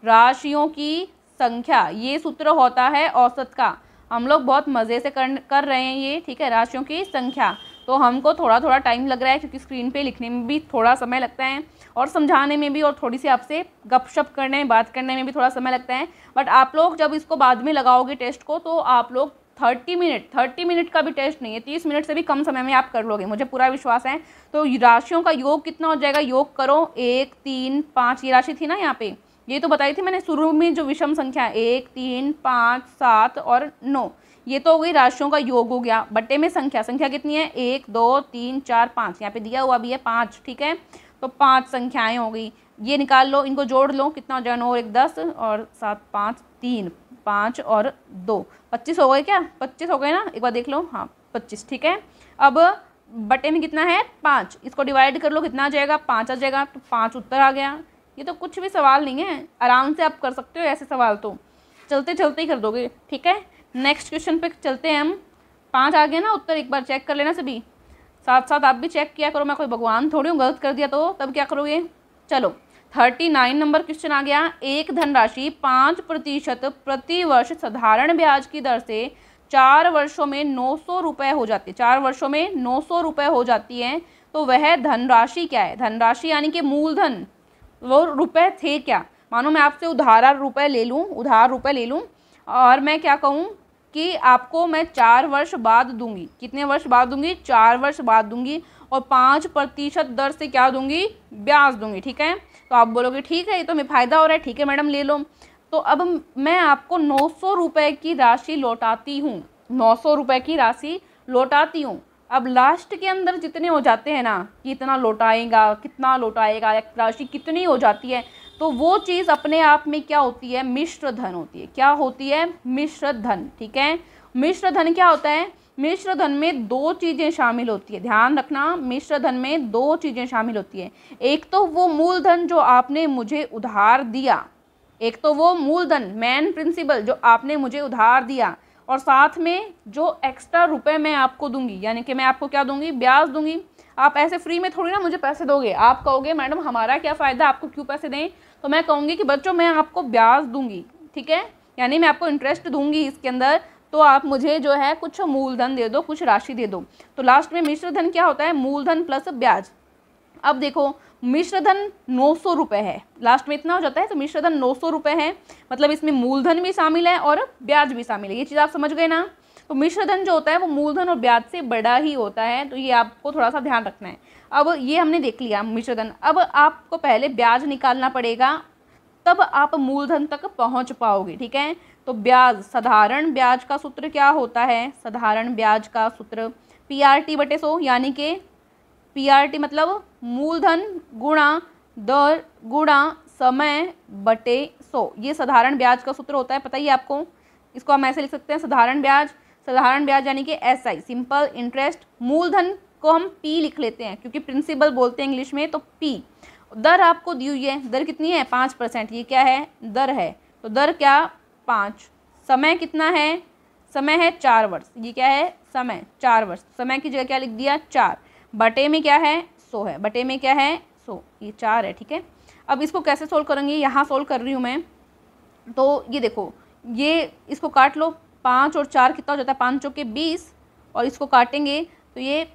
राशियों की संख्या ये सूत्र होता है औसत का हम लोग बहुत मज़े से कर कर रहे हैं ये ठीक है राशियों की संख्या तो हमको थोड़ा थोड़ा टाइम लग रहा है क्योंकि स्क्रीन पे लिखने में भी थोड़ा समय लगता है और समझाने में भी और थोड़ी सी आपसे गपशप करने बात करने में भी थोड़ा समय लगता है बट आप लोग जब इसको बाद में लगाओगे टेस्ट को तो आप लोग थर्टी मिनट थर्टी मिनट का भी टेस्ट नहीं है तीस मिनट से भी कम समय में आप कर लोगे मुझे पूरा विश्वास है तो राशियों का योग कितना हो जाएगा योग करो एक तीन पाँच ये राशि थी ना यहाँ पर ये तो बताई थी मैंने शुरू में जो विषम संख्या एक तीन पाँच सात और नौ ये तो हो गई राशियों का योग हो गया बट्टे में संख्या संख्या कितनी है एक दो तीन चार पाँच यहाँ पे दिया हुआ भी है पाँच ठीक है तो पाँच संख्याएं हो गई ये निकाल लो इनको जोड़ लो कितना हो जाए नौ एक दस और सात पाँच तीन पाँच और दो पच्चीस हो गए क्या पच्चीस हो गए ना एक बार देख लो हाँ पच्चीस ठीक है अब बटे में कितना है पाँच इसको डिवाइड कर लो कितना आ जाएगा पाँच आ जाएगा तो पाँच उत्तर आ गया ये तो कुछ भी सवाल नहीं है आराम से आप कर सकते हो ऐसे सवाल तो चलते चलते ही कर दोगे ठीक है नेक्स्ट क्वेश्चन पे चलते हैं हम पाँच आ गए ना उत्तर एक बार चेक कर लेना सभी साथ साथ आप भी चेक किया करो मैं कोई भगवान थोड़ी हूँ गलत कर दिया तो तब क्या करोगे चलो थर्टी नाइन नंबर क्वेश्चन आ गया एक धनराशि पाँच प्रतिशत प्रतिवर्ष साधारण ब्याज की दर से चार वर्षों में नौ सौ रुपये हो जाती है चार वर्षों में नौ सौ रुपये हो जाती है तो वह धनराशि क्या है धनराशि यानी कि मूलधन वो रुपए थे क्या मानो मैं आपसे उधार रुपए ले लूँ उधार रुपए ले लूँ और मैं क्या कहूँ कि आपको मैं चार वर्ष बाद दूंगी कितने वर्ष बाद दूंगी चार वर्ष बाद दूंगी और पाँच प्रतिशत दर से क्या दूंगी ब्याज दूंगी ठीक है तो आप बोलोगे ठीक है ये तो मैं फ़ायदा हो रहा है ठीक है मैडम ले लो तो अब मैं आपको नौ सौ रुपये की राशि लौटाती हूँ नौ सौ रुपये की राशि लौटाती हूँ अब लास्ट के अंदर जितने हो जाते हैं ना कि इतना लौटाएगा कितना लौटाएगा राशि कितनी हो जाती है तो वो चीज़ अपने आप में क्या होती है मिश्र धन होती है क्या होती है मिश्र धन ठीक है मिश्र धन क्या होता है मिश्र धन में दो चीज़ें शामिल होती है ध्यान रखना मिश्र धन में दो चीज़ें शामिल होती है एक तो वो मूलधन जो आपने मुझे उधार दिया एक तो वो मूलधन मैन प्रिंसिपल जो आपने मुझे उधार दिया और साथ में जो एक्स्ट्रा रुपए मैं आपको दूंगी यानी कि मैं आपको क्या दूंगी ब्याज दूंगी आप ऐसे फ्री में थोड़ी ना मुझे पैसे दोगे आप कहोगे मैडम हमारा क्या फ़ायदा आपको क्यों पैसे दें तो मैं कहूँगी कि बच्चों मैं आपको ब्याज दूंगी ठीक है यानी मैं आपको इंटरेस्ट दूंगी इसके अंदर तो आप मुझे जो है कुछ मूलधन दे दो कुछ राशि दे दो तो लास्ट में मिश्र धन क्या होता है मूलधन प्लस ब्याज अब देखो मिश्रधन नौ सौ रुपये है लास्ट में इतना हो जाता है तो मिश्रधन नौ सौ रुपये है मतलब इसमें मूलधन भी शामिल है और ब्याज भी शामिल है ये चीज़ आप समझ गए ना तो मिश्रधन जो होता है वो मूलधन और ब्याज से बड़ा ही होता है तो ये आपको थोड़ा सा ध्यान रखना है अब ये हमने देख लिया मिश्रधन अब आपको पहले ब्याज निकालना पड़ेगा तब आप मूलधन तक पहुंच पाओगे ठीक है तो ब्याज साधारण ब्याज का सूत्र क्या होता है साधारण ब्याज का सूत्र पी आर टी बटे सो यानी कि पीआरटी मतलब मूलधन गुणा दर गुणा समय बटे सौ ये साधारण ब्याज का सूत्र होता है पता ही आपको इसको हम ऐसे लिख सकते हैं साधारण ब्याज साधारण ब्याज यानी कि एस आई सिंपल इंटरेस्ट मूलधन को हम पी लिख लेते हैं क्योंकि प्रिंसिपल बोलते हैं इंग्लिश में तो पी दर आपको दी हुई है दर कितनी है पाँच परसेंट ये क्या है दर है तो दर क्या पाँच समय कितना है समय है चार वर्ष ये क्या है समय चार वर्ष समय की जगह क्या लिख दिया चार बटे में क्या है सो है बटे में क्या है सो ये चार है ठीक है अब इसको कैसे सोल्व करेंगे यहाँ सोल्व कर रही हूँ मैं तो ये देखो ये इसको काट लो पाँच और चार कितना हो जाता है पाँचों के बीस और इसको काटेंगे तो ये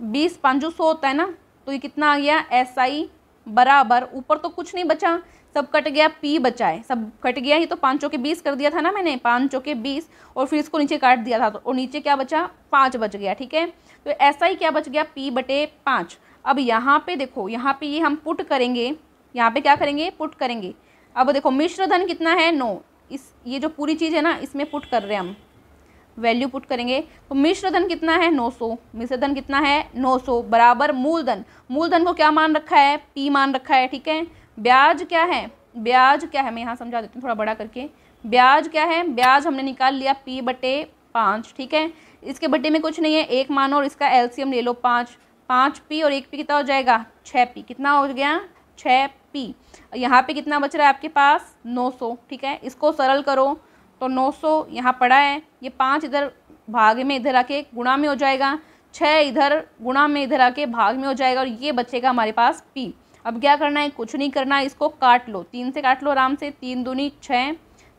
बीस पाँचों सौ होता है ना तो ये कितना आ गया एस आई बराबर ऊपर तो कुछ नहीं बचा सब कट गया पी बचा है सब कट गया ये तो पाँचों के बीस कर दिया था ना मैंने पाँचों के बीस और फिर इसको नीचे काट दिया था तो और नीचे क्या बचा पाँच बच गया ठीक है तो ऐसा ही क्या बच गया पी बटे पाँच अब यहाँ पे देखो यहाँ पे ये हम पुट करेंगे यहाँ पे क्या करेंगे पुट करेंगे अब देखो मिश्र धन कितना है नो इस ये जो पूरी चीज़ है ना इसमें पुट कर रहे हैं हम वैल्यू पुट करेंगे तो मिश्र धन कितना है नौ सौ मिश्र धन कितना है नौ सौ बराबर मूलधन मूलधन को क्या मान रखा है पी मान रखा है ठीक है ब्याज क्या है ब्याज क्या है मैं यहाँ समझा देती हूँ थोड़ा बड़ा करके ब्याज क्या है ब्याज हमने निकाल लिया पी बटे पाँच ठीक है इसके बड्डे में कुछ नहीं है एक मानो और इसका एल्सियम ले लो पाँच पाँच पी और एक पी कितना हो जाएगा छः पी कितना हो गया छः पी यहाँ पे कितना बच रहा है आपके पास नौ सौ ठीक है इसको सरल करो तो नौ सौ यहाँ पड़ा है ये पाँच इधर भाग में इधर आके गुणा में हो जाएगा छः इधर गुणा में इधर आके भाग में हो जाएगा और ये बचेगा हमारे पास पी अब क्या करना है कुछ नहीं करना है इसको काट लो तीन से काट लो आराम से तीन दूनी छः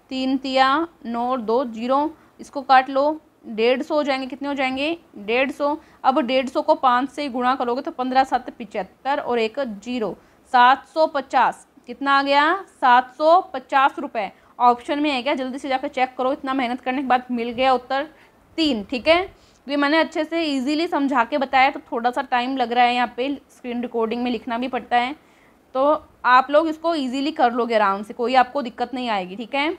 तीन तिया नौ दो जीरो इसको काट लो डेढ़ सौ हो जाएंगे कितने हो जाएंगे डेढ़ सौ अब डेढ़ सौ को पाँच से गुणा करोगे तो पंद्रह सात पिचहत्तर और एक जीरो सात सौ पचास कितना आ गया सात सौ पचास रुपये ऑप्शन में है क्या जल्दी से जाकर चेक करो इतना मेहनत करने के बाद मिल गया उत्तर तीन ठीक है तो ये मैंने अच्छे से ईजीली समझा के बताया तो थोड़ा सा टाइम लग रहा है यहाँ पे स्क्रीन रिकॉर्डिंग में लिखना भी पड़ता है तो आप लोग इसको ईजिली कर लोगे आराम से कोई आपको दिक्कत नहीं आएगी ठीक है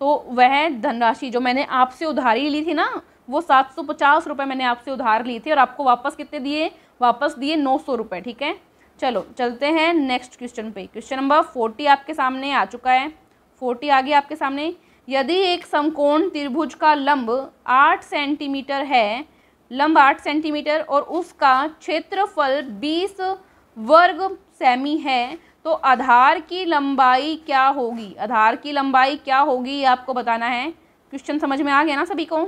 तो वह धनराशि जो मैंने आपसे उधारी ली थी ना वो सात सौ पचास रुपये मैंने आपसे उधार ली थी और आपको वापस कितने दिए वापस दिए नौ सौ रुपये ठीक है चलो चलते हैं नेक्स्ट क्वेश्चन पे क्वेश्चन नंबर फोर्टी आपके सामने आ चुका है फोर्टी आ गया आपके सामने यदि एक समकोण त्रिभुज का लंब आठ सेंटीमीटर है लंब आठ सेंटीमीटर और उसका क्षेत्रफल बीस वर्ग सेमी है तो आधार की लंबाई क्या होगी आधार की लंबाई क्या होगी ये आपको बताना है क्वेश्चन समझ में आ गया ना सभी को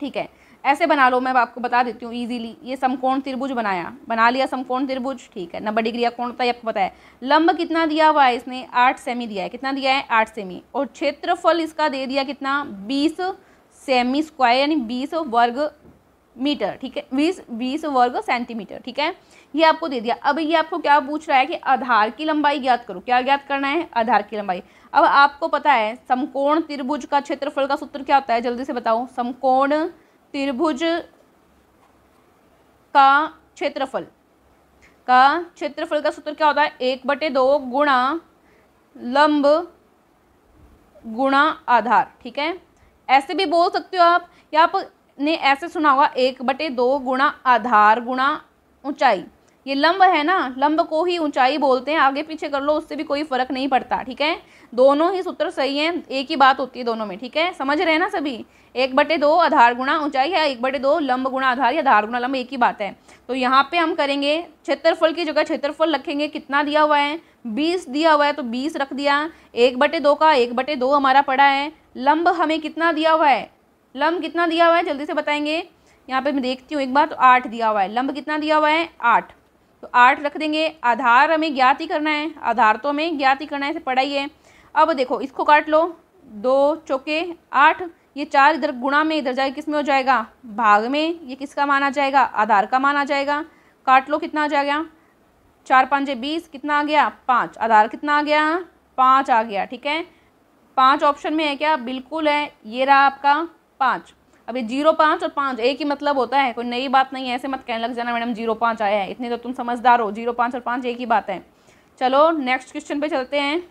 ठीक है ऐसे बना लो मैं आपको बता देती हूँ इजीली ये समकोण त्रिभुज बनाया बना लिया समकोण त्रिभुज ठीक है नब्बे डिग्री या कोण था ये आपको पता है लंब कितना दिया हुआ है इसने आठ सेमी दिया है कितना दिया है आठ सेमी और क्षेत्रफल इसका दे दिया कितना बीस सेमी स्क्वायर यानी बीस वर्ग मीटर ठीक है बीस बीस वर्ग सेंटीमीटर ठीक है ये आपको दे दिया अब ये आपको क्या पूछ रहा है कि आधार की लंबाई ज्ञात करो क्या ज्ञात करना है आधार की लंबाई अब आपको पता है समकोण त्रिभुज का क्षेत्रफल का सूत्र क्या होता है जल्दी से बताओ समकोण त्रिभुज का क्षेत्रफल का क्षेत्रफल का सूत्र क्या होता है एक बटे दो गुणा लंब गुणा आधार ठीक है ऐसे भी बोल सकते हो आप या आपने ऐसे सुना होगा एक बटे दो गुणा आधार गुणा ऊंचाई ये लंब है ना लंब को ही ऊंचाई बोलते हैं आगे पीछे कर लो उससे भी कोई फर्क नहीं पड़ता ठीक है दोनों ही सूत्र सही हैं एक ही बात होती है दोनों में ठीक है समझ रहे हैं ना सभी एक बटे दो आधार गुणा ऊंचाई है एक बटे दो लंब गुणा आधार या आधार गुणा लंब एक ही बात है तो यहाँ पे हम करेंगे क्षेत्रफल की जगह क्षेत्रफल रखेंगे कितना दिया हुआ है बीस दिया हुआ है तो बीस रख दिया एक बटे दो का एक बटे दो हमारा पड़ा है लंब हमें कितना दिया हुआ है लंब कितना दिया हुआ है जल्दी से बताएंगे यहाँ पे मैं देखती हूँ एक बार तो आठ दिया हुआ है लंब कितना दिया हुआ है आठ तो आठ रख देंगे आधार हमें ज्ञात ही करना है आधार तो हमें ज्ञात ही करना है पढ़ाई है अब देखो इसको काट लो दो चौके आठ ये चार इधर गुणा में इधर जाए किस में हो जाएगा भाग में ये किसका माना जाएगा आधार का माना जाएगा काट लो कितना आ जाएगा चार पाँच बीस कितना आ गया पाँच आधार कितना आ गया पाँच आ गया ठीक है पाँच ऑप्शन में है क्या बिल्कुल है ये रहा आपका पाँच अभी जीरो पाँच और पाँच एक ही मतलब होता है कोई नई बात नहीं है ऐसे मत कहने लग जाना मैडम जीरो पाँच आया है इतनी तो तुम समझदार हो जीरो पाँच और पाँच एक ही बात है चलो नेक्स्ट क्वेश्चन पे चलते हैं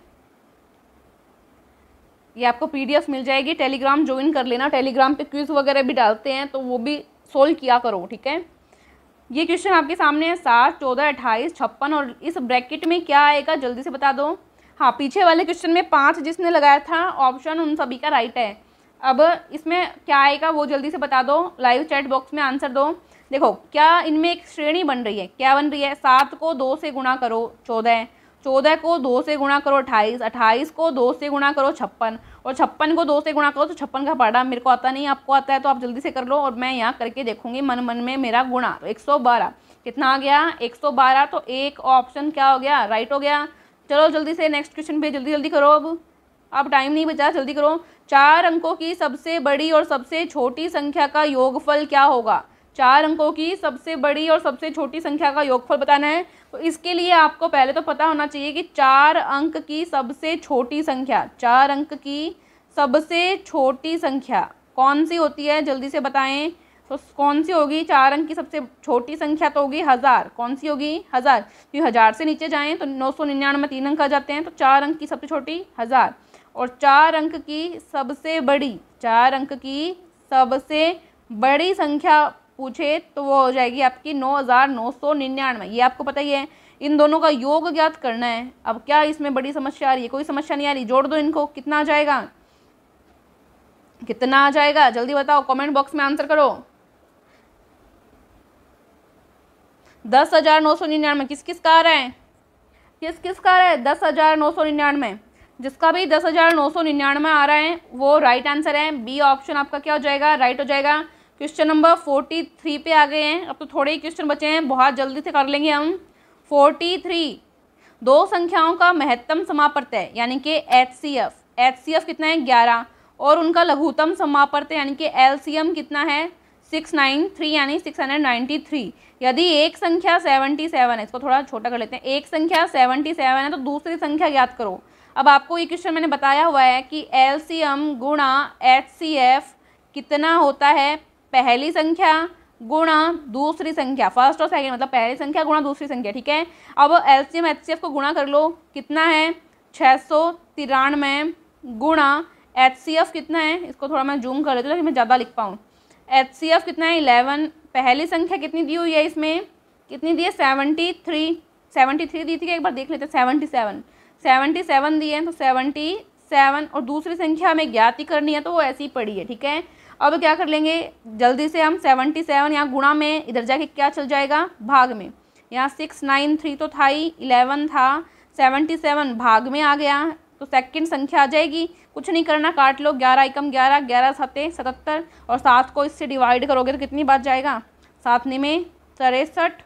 ये आपको पीडीएफ मिल जाएगी टेलीग्राम ज्वाइन कर लेना टेलीग्राम पे क्विज वगैरह भी डालते हैं तो वो भी सोल्व किया करो ठीक है ये क्वेश्चन आपके सामने है सात चौदह अट्ठाईस छप्पन और इस ब्रैकेट में क्या आएगा जल्दी से बता दो हाँ पीछे वाले क्वेश्चन में पाँच जिसने लगाया था ऑप्शन उन सभी का राइट है अब इसमें क्या आएगा वो जल्दी से बता दो लाइव चैट बॉक्स में आंसर दो देखो क्या इनमें एक श्रेणी बन रही है क्या बन रही है सात को दो से गुणा करो चौदह चौदह को दो से गुणा करो अट्ठाईस अट्ठाईस को दो से गुणा करो छप्पन और छप्पन को दो से गुणा करो तो छप्पन का पाड़ा मेरे को आता नहीं आपको आता है तो आप जल्दी से कर लो और मैं यहाँ करके देखूंगी मन मन में मेरा गुणा तो एक सौ बारह कितना आ गया एक सौ बारह तो एक ऑप्शन क्या हो गया राइट हो गया चलो जल्दी से नेक्स्ट क्वेश्चन पे जल्दी जल्दी करो अब आप टाइम नहीं बचा जल्दी करो चार अंकों की सबसे बड़ी और सबसे छोटी संख्या का योगफल क्या होगा चार अंकों की सबसे बड़ी और सबसे छोटी संख्या का योगफल बताना है तो इसके लिए आपको पहले तो पता होना चाहिए कि चार अंक की सबसे छोटी संख्या चार अंक की सबसे छोटी संख्या कौन सी होती है जल्दी से बताएं तो कौन सी होगी चार अंक की सबसे छोटी संख्या तो होगी हज़ार कौन सी होगी हज़ार क्योंकि तो हज़ार से नीचे जाएं तो नौ सौ निन्यानवे तीन अंक आ जाते हैं तो चार अंक की सबसे छोटी हज़ार और चार अंक की सबसे बड़ी चार अंक की सबसे बड़ी संख्या पूछे तो वो हो जाएगी आपकी नौ हज़ार नौ सौ निन्यानवे ये आपको पता ही है इन दोनों का योग ज्ञात करना है अब क्या इसमें बड़ी समस्या आ रही है कोई समस्या नहीं आ रही जोड़ दो इनको कितना आ जाएगा कितना आ जाएगा जल्दी बताओ कमेंट बॉक्स में आंसर करो दस हज़ार नौ सौ निन्यानवे किस किस का आ रहा है किस किस का आ रहा है दस हज़ार नौ सौ निन्यानवे जिसका भी दस हज़ार नौ सौ निन्यानवे आ रहा है वो राइट आंसर है बी ऑप्शन आपका क्या हो जाएगा राइट हो जाएगा क्वेश्चन नंबर फोर्टी थ्री पे आ गए हैं अब तो थोड़े ही क्वेश्चन बचे हैं बहुत जल्दी से कर लेंगे हम फोर्टी थ्री दो संख्याओं का महत्तम है यानी कि H C F H C F कितना है ग्यारह और उनका लघुतम समापर्तय यानी कि एल सी एम कितना है सिक्स नाइन थ्री यानी सिक्स हंड्रेड नाइन्टी थ्री यदि एक संख्या सेवेंटी सेवन है इसको थोड़ा छोटा कर लेते हैं एक संख्या सेवेंटी सेवन है तो दूसरी संख्या ज्ञात करो अब आपको ये क्वेश्चन मैंने बताया हुआ है कि एल सी एम गुणा एच सी एफ कितना होता है पहली संख्या गुणा दूसरी संख्या फर्स्ट और सेकेंड मतलब पहली संख्या गुणा दूसरी संख्या ठीक है अब L C M H C F को गुणा कर लो कितना है छः सौ तिरानवे गुणा एच सी एफ कितना है इसको थोड़ा मैं जूम कर लेती हूँ ताकि मैं ज़्यादा लिख पाऊँ एच सी एफ कितना है इलेवन पहली संख्या कितनी दी हुई है इसमें कितनी दी है सेवेंटी थ्री सेवेंटी थ्री दी थी एक बार देख लेते हैं सेवेंटी सेवन सेवेंटी सेवन दिए हैं तो सेवेंटी सेवन और दूसरी संख्या हमें ज्ञाति करनी है तो वो ऐसी पड़ी है ठीक है अब क्या कर लेंगे जल्दी से हम सेवेंटी सेवन यहाँ गुणा में इधर जाके क्या चल जाएगा भाग में यहाँ सिक्स नाइन थ्री तो था ही इलेवन था सेवेंटी सेवन भाग में आ गया तो सेकंड संख्या आ जाएगी कुछ नहीं करना काट लो ग्यारह एकम ग्यारह ग्यारह सत्ते सतहत्तर और सात को इससे डिवाइड करोगे तो कितनी बात जाएगा सातने में तिरसठ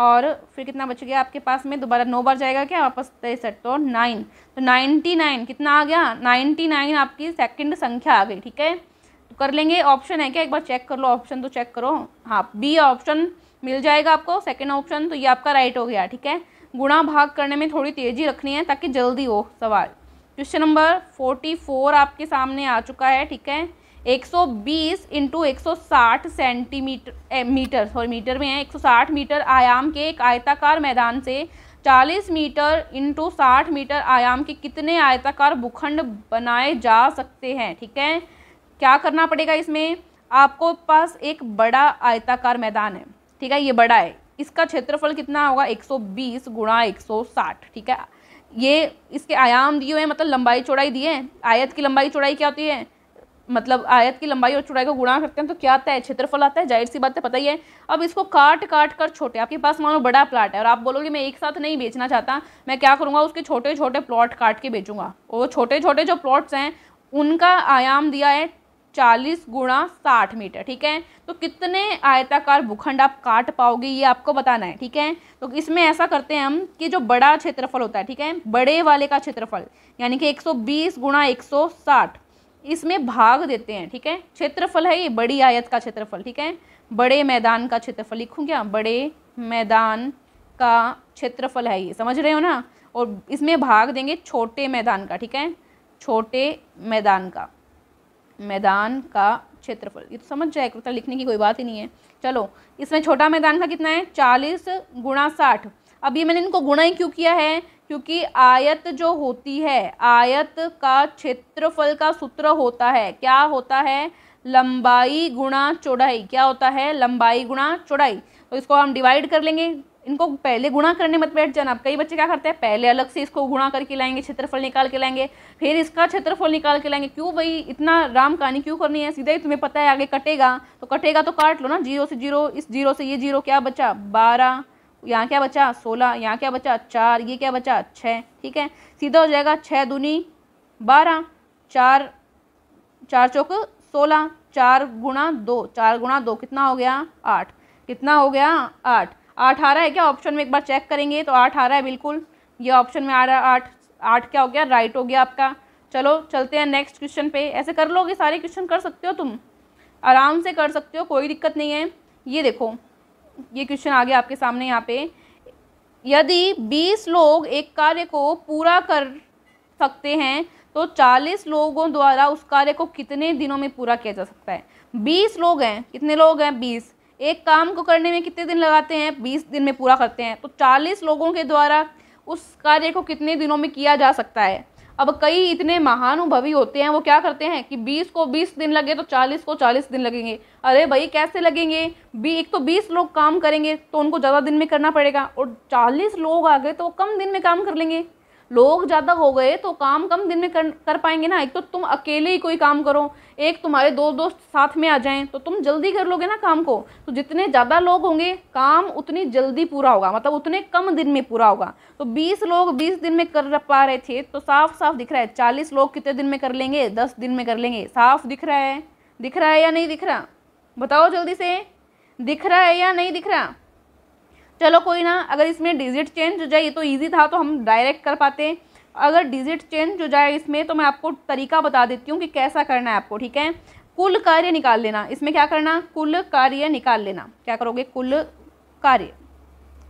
और फिर कितना बच गया आपके पास में दोबारा नौ बार जाएगा क्या वापस तिरसठ तो नाइन तो नाइन्टी नाइन कितना आ गया नाइन्टी नाइन आपकी सेकंड संख्या आ गई ठीक है तो कर लेंगे ऑप्शन है क्या एक बार चेक कर लो ऑप्शन तो चेक करो हाँ बी ऑप्शन मिल जाएगा आपको सेकेंड ऑप्शन तो ये आपका राइट हो गया ठीक है गुणा भाग करने में थोड़ी तेज़ी रखनी है ताकि जल्दी हो सवाल क्वेश्चन नंबर फोर्टी फोर आपके सामने आ चुका है ठीक है 120 into 160 centimetre metre sorry metre में है 160 मीटर आयाम के एक आयताकार मैदान से 40 मीटर इंटू साठ मीटर आयाम के कितने आयताकार भूखंड बनाए जा सकते हैं ठीक है क्या करना पड़ेगा इसमें आपको पास एक बड़ा आयताकार मैदान है ठीक है ये बड़ा है इसका क्षेत्रफल कितना होगा 120 गुणा एक ठीक है ये इसके आयाम दिए हुए हैं मतलब लंबाई चौड़ाई दिए हैं आयत की लंबाई चौड़ाई क्या होती है मतलब आयत की लंबाई और चौड़ाई को गुणा करते हैं तो क्या आता है क्षेत्रफल आता है जाहिर सी बात है पता ही है अब इसको काट काट कर छोटे आपके पास मानो बड़ा प्लाट है और आप बोलोगे मैं एक साथ नहीं बेचना चाहता मैं क्या करूँगा उसके छोटे छोटे प्लॉट काट के बेचूंगा वो छोटे छोटे जो प्लॉट्स हैं उनका आयाम दिया है चालीस गुणा साठ मीटर ठीक है तो कितने आयताकार भूखंड आप काट पाओगे ये आपको बताना है ठीक है तो इसमें ऐसा करते हैं हम कि जो बड़ा क्षेत्रफल होता है ठीक है बड़े वाले का क्षेत्रफल यानी कि 120 सौ बीस गुणा एक इसमें भाग देते हैं ठीक है क्षेत्रफल है ये बड़ी आयत का क्षेत्रफल ठीक है बड़े मैदान का क्षेत्रफल लिखूँ क्या बड़े मैदान का क्षेत्रफल है ये समझ रहे हो ना और इसमें भाग देंगे छोटे मैदान का ठीक है छोटे मैदान का मैदान का क्षेत्रफल ये तो समझ जाए तो लिखने की कोई बात ही नहीं है चलो इसमें छोटा मैदान का कितना है चालीस गुणा साठ अब ये मैंने इनको गुणा ही क्यों किया है क्योंकि आयत जो होती है आयत का क्षेत्रफल का सूत्र होता है क्या होता है लंबाई गुणा चौड़ाई क्या होता है लंबाई गुणा चौड़ाई तो इसको हम डिवाइड कर लेंगे इनको पहले गुणा करने मत बैठ जाना आप कई बच्चे क्या करते हैं पहले अलग से इसको गुणा करके लाएंगे क्षेत्रफल निकाल के लाएंगे फिर इसका क्षेत्रफल निकाल के लाएंगे क्यों भाई इतना राम कहानी क्यों करनी है सीधा ही तुम्हें पता है आगे कटेगा तो कटेगा तो काट लो ना जीरो से जीरो इस जीरो से ये जीरो क्या बचा बारह यहाँ क्या बचा सोलह यहाँ क्या बचा चार ये क्या बचा छः ठीक है सीधा हो जाएगा छः दूनी बारह चार चार चौक सोलह चार गुणा दो चार गुणा दो कितना हो गया आठ कितना हो गया आठ आठ आ रहा है क्या ऑप्शन में एक बार चेक करेंगे तो आठ आ रहा है बिल्कुल ये ऑप्शन में आ रहा है आठ आठ क्या हो गया राइट हो गया आपका चलो चलते हैं नेक्स्ट क्वेश्चन पे ऐसे कर लोगे सारे क्वेश्चन कर सकते हो तुम आराम से कर सकते हो कोई दिक्कत नहीं है ये देखो ये क्वेश्चन आ गया आपके सामने यहाँ पे यदि 20 लोग एक कार्य को पूरा कर सकते हैं तो 40 लोगों द्वारा उस कार्य को कितने दिनों में पूरा किया जा सकता है 20 लोग हैं कितने लोग हैं 20 एक काम को करने में कितने दिन लगाते हैं 20 दिन में पूरा करते हैं तो 40 लोगों के द्वारा उस कार्य को कितने दिनों में किया जा सकता है अब कई इतने महानुभवी होते हैं वो क्या करते हैं कि 20 को 20 दिन लगे तो 40 को 40 दिन लगेंगे अरे भाई कैसे लगेंगे बी एक तो 20 लोग काम करेंगे तो उनको ज़्यादा दिन में करना पड़ेगा और 40 लोग आ गए तो कम दिन में काम कर लेंगे लोग ज़्यादा हो गए तो काम कम दिन में कर, कर पाएंगे ना एक तो तुम अकेले ही कोई काम करो एक तुम्हारे दो दोस्त साथ में आ जाएं तो तुम जल्दी कर लोगे ना काम को तो जितने ज़्यादा लोग होंगे काम उतनी जल्दी पूरा होगा मतलब उतने कम दिन में पूरा होगा तो बीस लोग बीस दिन में कर पा रहे थे तो साफ साफ दिख रहा है चालीस लोग कितने दिन में कर लेंगे दस दिन में कर लेंगे साफ दिख रहा है दिख रहा है या नहीं दिख रहा बताओ जल्दी से दिख रहा है या नहीं दिख रहा चलो कोई ना अगर इसमें डिजिट चेंज हो जाए ये तो ईजी था तो हम डायरेक्ट कर पाते हैं अगर डिजिट चेंज हो जाए इसमें तो मैं आपको तरीका बता देती हूँ कि कैसा करना है आपको ठीक है कुल कार्य निकाल लेना इसमें क्या करना कुल कार्य निकाल लेना क्या करोगे कुल कार्य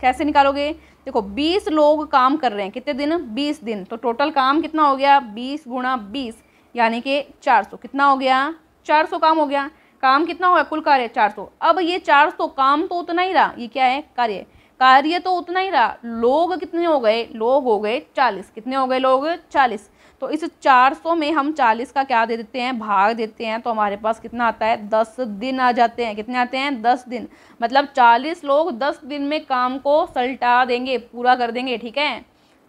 कैसे निकालोगे देखो बीस लोग काम कर रहे हैं कितने दिन बीस दिन तो टोटल काम कितना हो गया बीस गुणा बीस यानी कि चार सौ कितना हो गया चार सौ काम हो गया काम कितना हो गया कुल कार्य चार सौ अब ये चार सौ काम तो उतना ही रहा ये क्या है कार्य कार्य तो उतना ही रहा लोग कितने हो गए लोग हो गए चालीस कितने हो गए लोग चालीस तो इस चार सौ में हम चालीस का क्या दे देते हैं भाग देते हैं तो हमारे पास कितना आता है दस दिन आ जाते हैं कितने आते हैं दस दिन मतलब चालीस लोग दस दिन में काम को सलटा देंगे पूरा कर देंगे ठीक है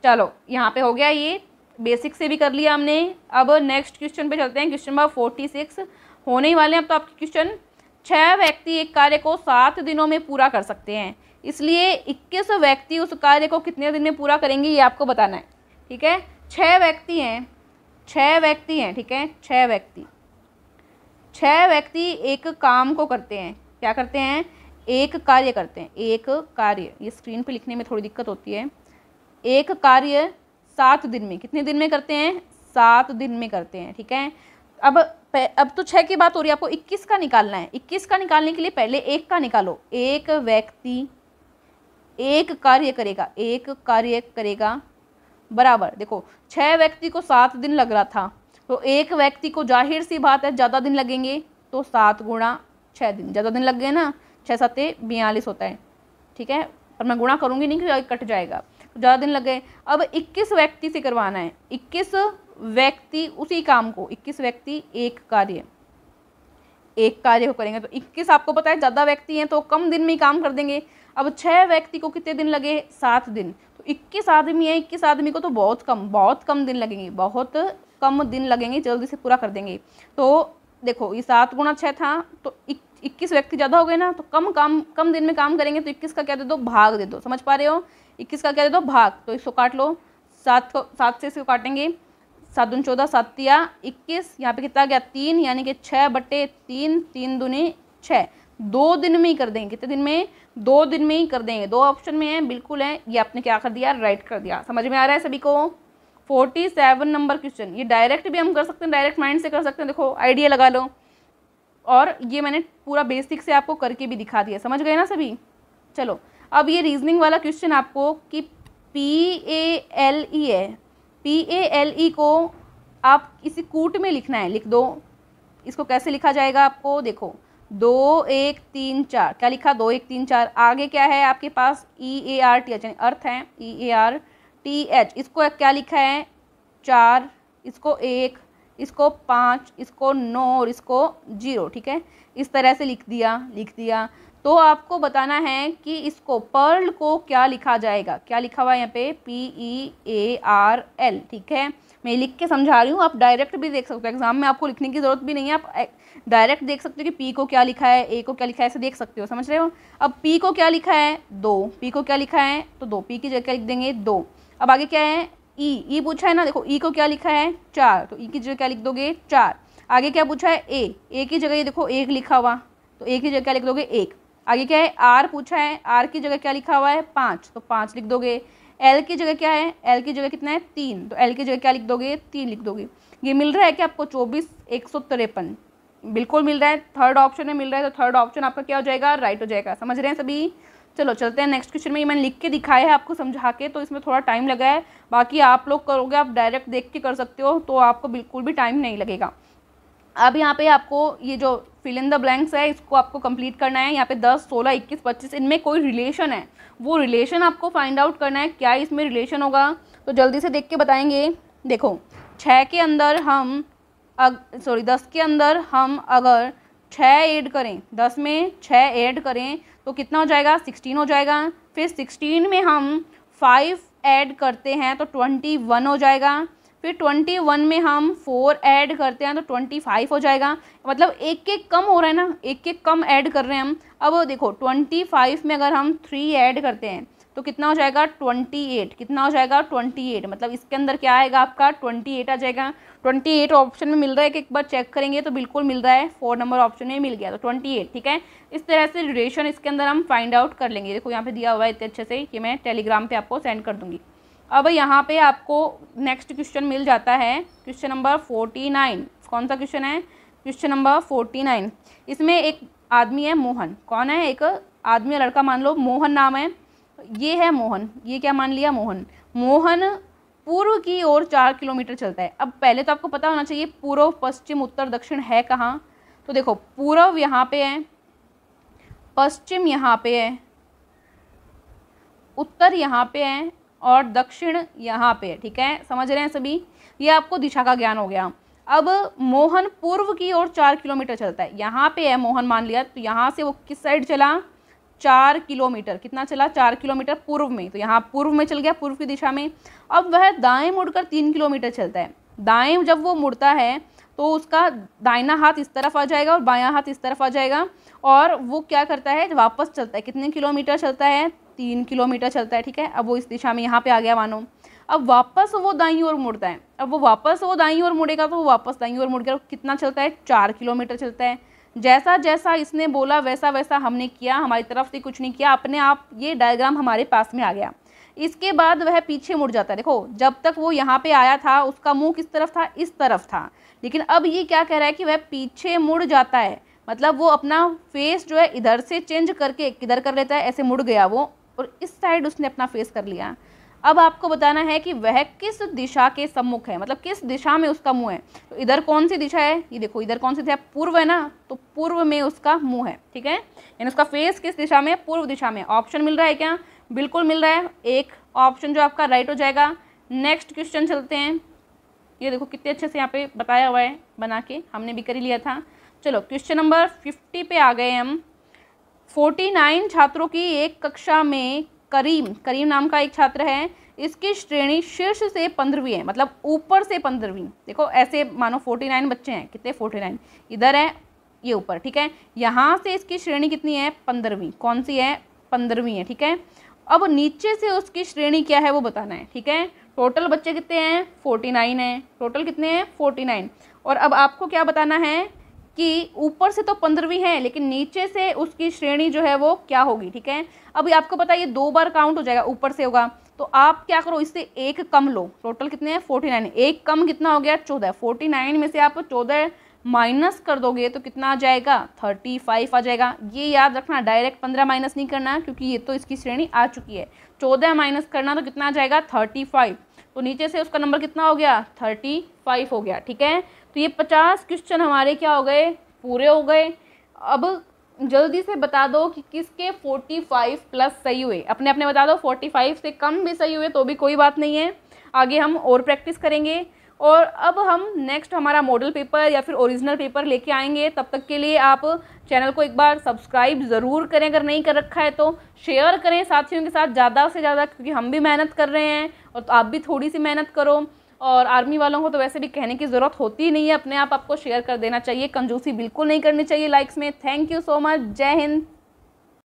चलो यहाँ पे हो गया ये बेसिक से भी कर लिया हमने अब नेक्स्ट क्वेश्चन पे चलते हैं क्वेश्चन नंबर फोर्टी सिक्स होने ही वाले हैं अब तो आपके क्वेश्चन छः व्यक्ति एक कार्य को सात दिनों में पूरा कर सकते हैं इसलिए इक्कीस व्यक्ति उस कार्य को कितने दिन में पूरा करेंगे ये आपको बताना है ठीक है छः व्यक्ति हैं छः व्यक्ति हैं ठीक है छः व्यक्ति छः व्यक्ति एक काम को करते हैं क्या करते हैं एक कार्य करते हैं एक कार्य ये स्क्रीन पे लिखने में थोड़ी दिक्कत होती है एक कार्य सात दिन में कितने दिन में करते हैं सात दिन में करते हैं ठीक है अब अब तो छः की बात हो रही है आपको इक्कीस का निकालना है इक्कीस का निकालने के लिए पहले एक का निकालो एक व्यक्ति एक कार्य करेगा एक कार्य करेगा बराबर देखो छह व्यक्ति को सात दिन लग रहा था तो एक व्यक्ति को जाहिर सी बात है ज़्यादा दिन लगेंगे तो सात गुणा छः दिन ज़्यादा दिन लग गए ना छः सात बयालीस होता है ठीक है पर मैं गुणा करूँगी नहीं क्योंकि कट जाएगा तो ज़्यादा दिन लग गए अब इक्कीस व्यक्ति से करवाना है इक्कीस व्यक्ति उसी काम को इक्कीस व्यक्ति एक कार्य एक कार्य को करेंगे तो इक्कीस आपको पता है ज़्यादा व्यक्ति हैं तो कम दिन में ही काम कर देंगे अब छः व्यक्ति को कितने दिन लगे सात दिन तो इक्कीस आदमी है इक्कीस आदमी को तो बहुत कम बहुत कम दिन लगेंगे बहुत कम दिन लगेंगे जल्दी से पूरा कर देंगे तो देखो ये सात गुणा छः था तो इक्कीस व्यक्ति ज़्यादा हो गए ना तो कम काम कम दिन में काम करेंगे तो इक्कीस का क्या दे दो भाग दे दो समझ पा रहे हो इक्कीस का क्या दे दो भाग तो इसको काट लो सात को सात से इसको काटेंगे सात दून चौदह सातिया इक्कीस यहाँ पे कितना गया तीन यानी कि छः बटे तीन तीन दूनी छः दो दिन में ही कर देंगे कितने दिन में दो दिन में ही कर देंगे दो ऑप्शन में है बिल्कुल है ये आपने क्या कर दिया राइट कर दिया समझ में आ रहा है सभी को फोर्टी सेवन नंबर क्वेश्चन ये डायरेक्ट भी हम कर सकते हैं डायरेक्ट माइंड से कर सकते हैं देखो आइडिया लगा लो और ये मैंने पूरा बेसिक से आपको करके भी दिखा दिया समझ गए ना सभी चलो अब ये रीजनिंग वाला क्वेश्चन आपको कि पी ए एल ई है पी ए एल ई को आप इसी कूट में लिखना है लिख दो इसको कैसे लिखा जाएगा आपको देखो दो एक तीन चार क्या लिखा दो एक तीन चार आगे क्या है आपके पास E A R T H यानी अर्थ है E A R T H इसको क्या लिखा है चार इसको एक इसको पाँच इसको नौ और इसको जीरो ठीक है इस तरह से लिख दिया लिख दिया तो आपको बताना है कि इसको पर्ल को क्या लिखा जाएगा क्या लिखा हुआ है यहाँ पे P E A R L ठीक है मैं लिख के समझा रही हूँ आप डायरेक्ट भी देख सकते हो एग्जाम में आपको लिखने की ज़रूरत भी नहीं है आप डायरेक्ट देख सकते हो कि पी को क्या लिखा है ए को क्या लिखा है ऐसे देख सकते हो समझ रहे हो अब पी को क्या लिखा है दो पी को क्या लिखा है तो दो पी की जगह क्या लिख देंगे दो अब आगे क्या है ई e। ई e पूछा है ना देखो ई e को क्या लिखा है चार तो ई की जगह क्या लिख दोगे चार आगे क्या पूछा है ए ए की जगह ये देखो एक लिखा हुआ तो ए की जगह क्या लिख दोगे एक आगे क्या है आर पूछा है आर की जगह क्या लिखा हुआ है पाँच तो पाँच लिख दोगे एल की जगह क्या है एल की जगह कितना है तीन तो एल की जगह क्या लिख दोगे तीन लिख दोगे ये मिल रहा है कि आपको चौबीस एक सौ तिरपन बिल्कुल मिल रहा है थर्ड ऑप्शन में मिल रहा है तो थर्ड ऑप्शन आपका क्या हो जाएगा राइट हो जाएगा समझ रहे हैं सभी चलो चलते हैं नेक्स्ट क्वेश्चन में ये मैंने लिख के दिखाया है आपको समझा के तो इसमें थोड़ा टाइम लगा है बाकी आप लोग करोगे आप डायरेक्ट देख के कर सकते हो तो आपको बिल्कुल भी टाइम नहीं लगेगा अब यहाँ पे आपको ये जो फिल इन द ब्लैंक्स है इसको आपको कंप्लीट करना है यहाँ पे दस सोलह इक्कीस पच्चीस इनमें कोई रिलेशन है वो रिलेशन आपको फाइंड आउट करना है क्या इसमें रिलेशन होगा तो जल्दी से देख के बताएंगे देखो छः के अंदर हम सॉरी दस के अंदर हम अगर छः ऐड करें दस में छः ऐड करें तो कितना हो जाएगा सिक्सटीन हो जाएगा फिर सिक्सटीन में हम फाइव ऐड करते हैं तो ट्वेंटी वन हो जाएगा फिर ट्वेंटी वन में हम फोर ऐड करते हैं तो ट्वेंटी फाइव हो जाएगा मतलब एक एक कम हो रहा है ना एक एक कम ऐड कर रहे हैं हम अब देखो ट्वेंटी फाइव में अगर हम थ्री ऐड करते हैं तो कितना हो जाएगा ट्वेंटी एट कितना हो जाएगा ट्वेंटी एट मतलब इसके अंदर क्या आएगा आपका ट्वेंटी एट आ जाएगा ट्वेंटी एट ऑप्शन में मिल रहा है कि एक बार चेक करेंगे तो बिल्कुल मिल रहा है फोर नंबर ऑप्शन में मिल गया तो ट्वेंटी एट ठीक है इस तरह से ड्यूरेशन इसके अंदर हम फाइंड आउट कर लेंगे देखो यहाँ पे दिया हुआ है इतने अच्छे से कि मैं टेलीग्राम पर आपको सेंड कर दूँगी अब यहाँ पर आपको नेक्स्ट क्वेश्चन मिल जाता है क्वेश्चन नंबर फोर्टी नाइन कौन सा क्वेश्चन है क्वेश्चन नंबर फोर्टी नाइन इसमें एक आदमी है मोहन कौन है एक आदमी लड़का मान लो मोहन नाम है ये है मोहन ये क्या मान लिया मोहन मोहन पूर्व की ओर चार किलोमीटर चलता है अब पहले तो आपको पता होना चाहिए पूर्व पश्चिम उत्तर दक्षिण है कहाँ तो देखो पूर्व यहाँ पे है पश्चिम यहाँ पे है उत्तर यहाँ पे है और दक्षिण यहाँ पे है ठीक है समझ रहे हैं सभी ये आपको दिशा का ज्ञान हो गया अब मोहन पूर्व की ओर चार किलोमीटर चलता है यहाँ पे है मोहन मान लिया तो यहाँ से वो किस साइड चला चार किलोमीटर कितना चला चार किलोमीटर पूर्व में तो यहाँ पूर्व में चल गया पूर्व की दिशा में अब वह दाएं मुड़कर तीन किलोमीटर चलता है दाएं जब वो मुड़ता है तो उसका दाइना हाथ इस तरफ आ जाएगा और बायां हाथ इस तरफ आ जाएगा और वो क्या करता है वापस चलता है कितने किलोमीटर चलता है तीन किलोमीटर चलता है ठीक है अब वो इस दिशा में यहाँ पे आ गया मानो अब वापस वो दाई ओर मुड़ता है अब वो वापस वो दाई ओर मुड़ेगा तो वो वापस दाई ओर मुड़ गया कितना चलता है चार किलोमीटर चलता है जैसा जैसा इसने बोला वैसा वैसा हमने किया हमारी तरफ से कुछ नहीं किया अपने आप ये डायग्राम हमारे पास में आ गया इसके बाद वह पीछे मुड़ जाता है देखो जब तक वो यहाँ पे आया था उसका मुंह किस तरफ था इस तरफ था लेकिन अब ये क्या कह रहा है कि वह पीछे मुड़ जाता है मतलब वो अपना फेस जो है इधर से चेंज करके किधर कर लेता है ऐसे मुड़ गया वो और इस साइड उसने अपना फेस कर लिया अब आपको बताना है कि वह किस दिशा के सम्मुख है मतलब किस दिशा में उसका मुंह है तो इधर कौन सी दिशा है ये देखो इधर कौन सी दिशा पूर्व है ना तो पूर्व में उसका मुंह है ठीक है यानी उसका फेस किस दिशा में पूर्व दिशा में ऑप्शन मिल रहा है क्या बिल्कुल मिल रहा है एक ऑप्शन जो आपका राइट हो जाएगा नेक्स्ट क्वेश्चन चलते हैं ये देखो कितने अच्छे से यहाँ पे बताया हुआ है बना के हमने भी कर ही लिया था चलो क्वेश्चन नंबर फिफ्टी पे आ गए हम फोर्टी नाइन छात्रों की एक कक्षा में करीम करीम नाम का एक छात्र है इसकी श्रेणी शीर्ष से पंद्रहवीं है मतलब ऊपर से पंद्रहवीं देखो ऐसे मानो फोर्टी नाइन बच्चे हैं कितने फोर्टी नाइन इधर है ये ऊपर ठीक है यहाँ से इसकी श्रेणी कितनी है पंद्रहवीं कौन सी है पंद्रहवीं है ठीक है अब नीचे से उसकी श्रेणी क्या है वो बताना है ठीक है टोटल बच्चे कितने हैं फोर्टी नाइन है टोटल कितने हैं फोर्टी नाइन और अब आपको क्या बताना है कि ऊपर से तो पंद्रहवीं है लेकिन नीचे से उसकी श्रेणी जो है वो क्या होगी ठीक है अभी आपको पता है ये दो बार काउंट हो जाएगा ऊपर से होगा तो आप क्या करो इससे एक कम लो टोटल कितने हैं फोर्टी नाइन एक कम कितना हो गया चौदह फोर्टी नाइन में से आप चौदह माइनस कर दोगे तो कितना आ जाएगा थर्टी फाइव आ जाएगा ये याद रखना डायरेक्ट पंद्रह माइनस नहीं करना क्योंकि ये तो इसकी श्रेणी आ चुकी है चौदह माइनस करना तो कितना आ जाएगा थर्टी फाइव तो नीचे से उसका नंबर कितना हो गया थर्टी फाइव हो गया ठीक है तो ये पचास क्वेश्चन हमारे क्या हो गए पूरे हो गए अब जल्दी से बता दो कि किसके फोर्टी फाइव प्लस सही हुए अपने अपने बता दो फोर्टी फाइव से कम भी सही हुए तो भी कोई बात नहीं है आगे हम और प्रैक्टिस करेंगे और अब हम नेक्स्ट हमारा मॉडल पेपर या फिर ओरिजिनल पेपर लेके आएंगे तब तक के लिए आप चैनल को एक बार सब्सक्राइब ज़रूर करें अगर नहीं कर रखा है तो शेयर करें साथियों के साथ ज़्यादा से ज़्यादा क्योंकि हम भी मेहनत कर रहे हैं और तो आप भी थोड़ी सी मेहनत करो और आर्मी वालों को तो वैसे भी कहने की ज़रूरत होती नहीं है अपने आप आपको शेयर कर देना चाहिए कंजूसी बिल्कुल नहीं करनी चाहिए लाइक्स में थैंक यू सो मच जय हिंद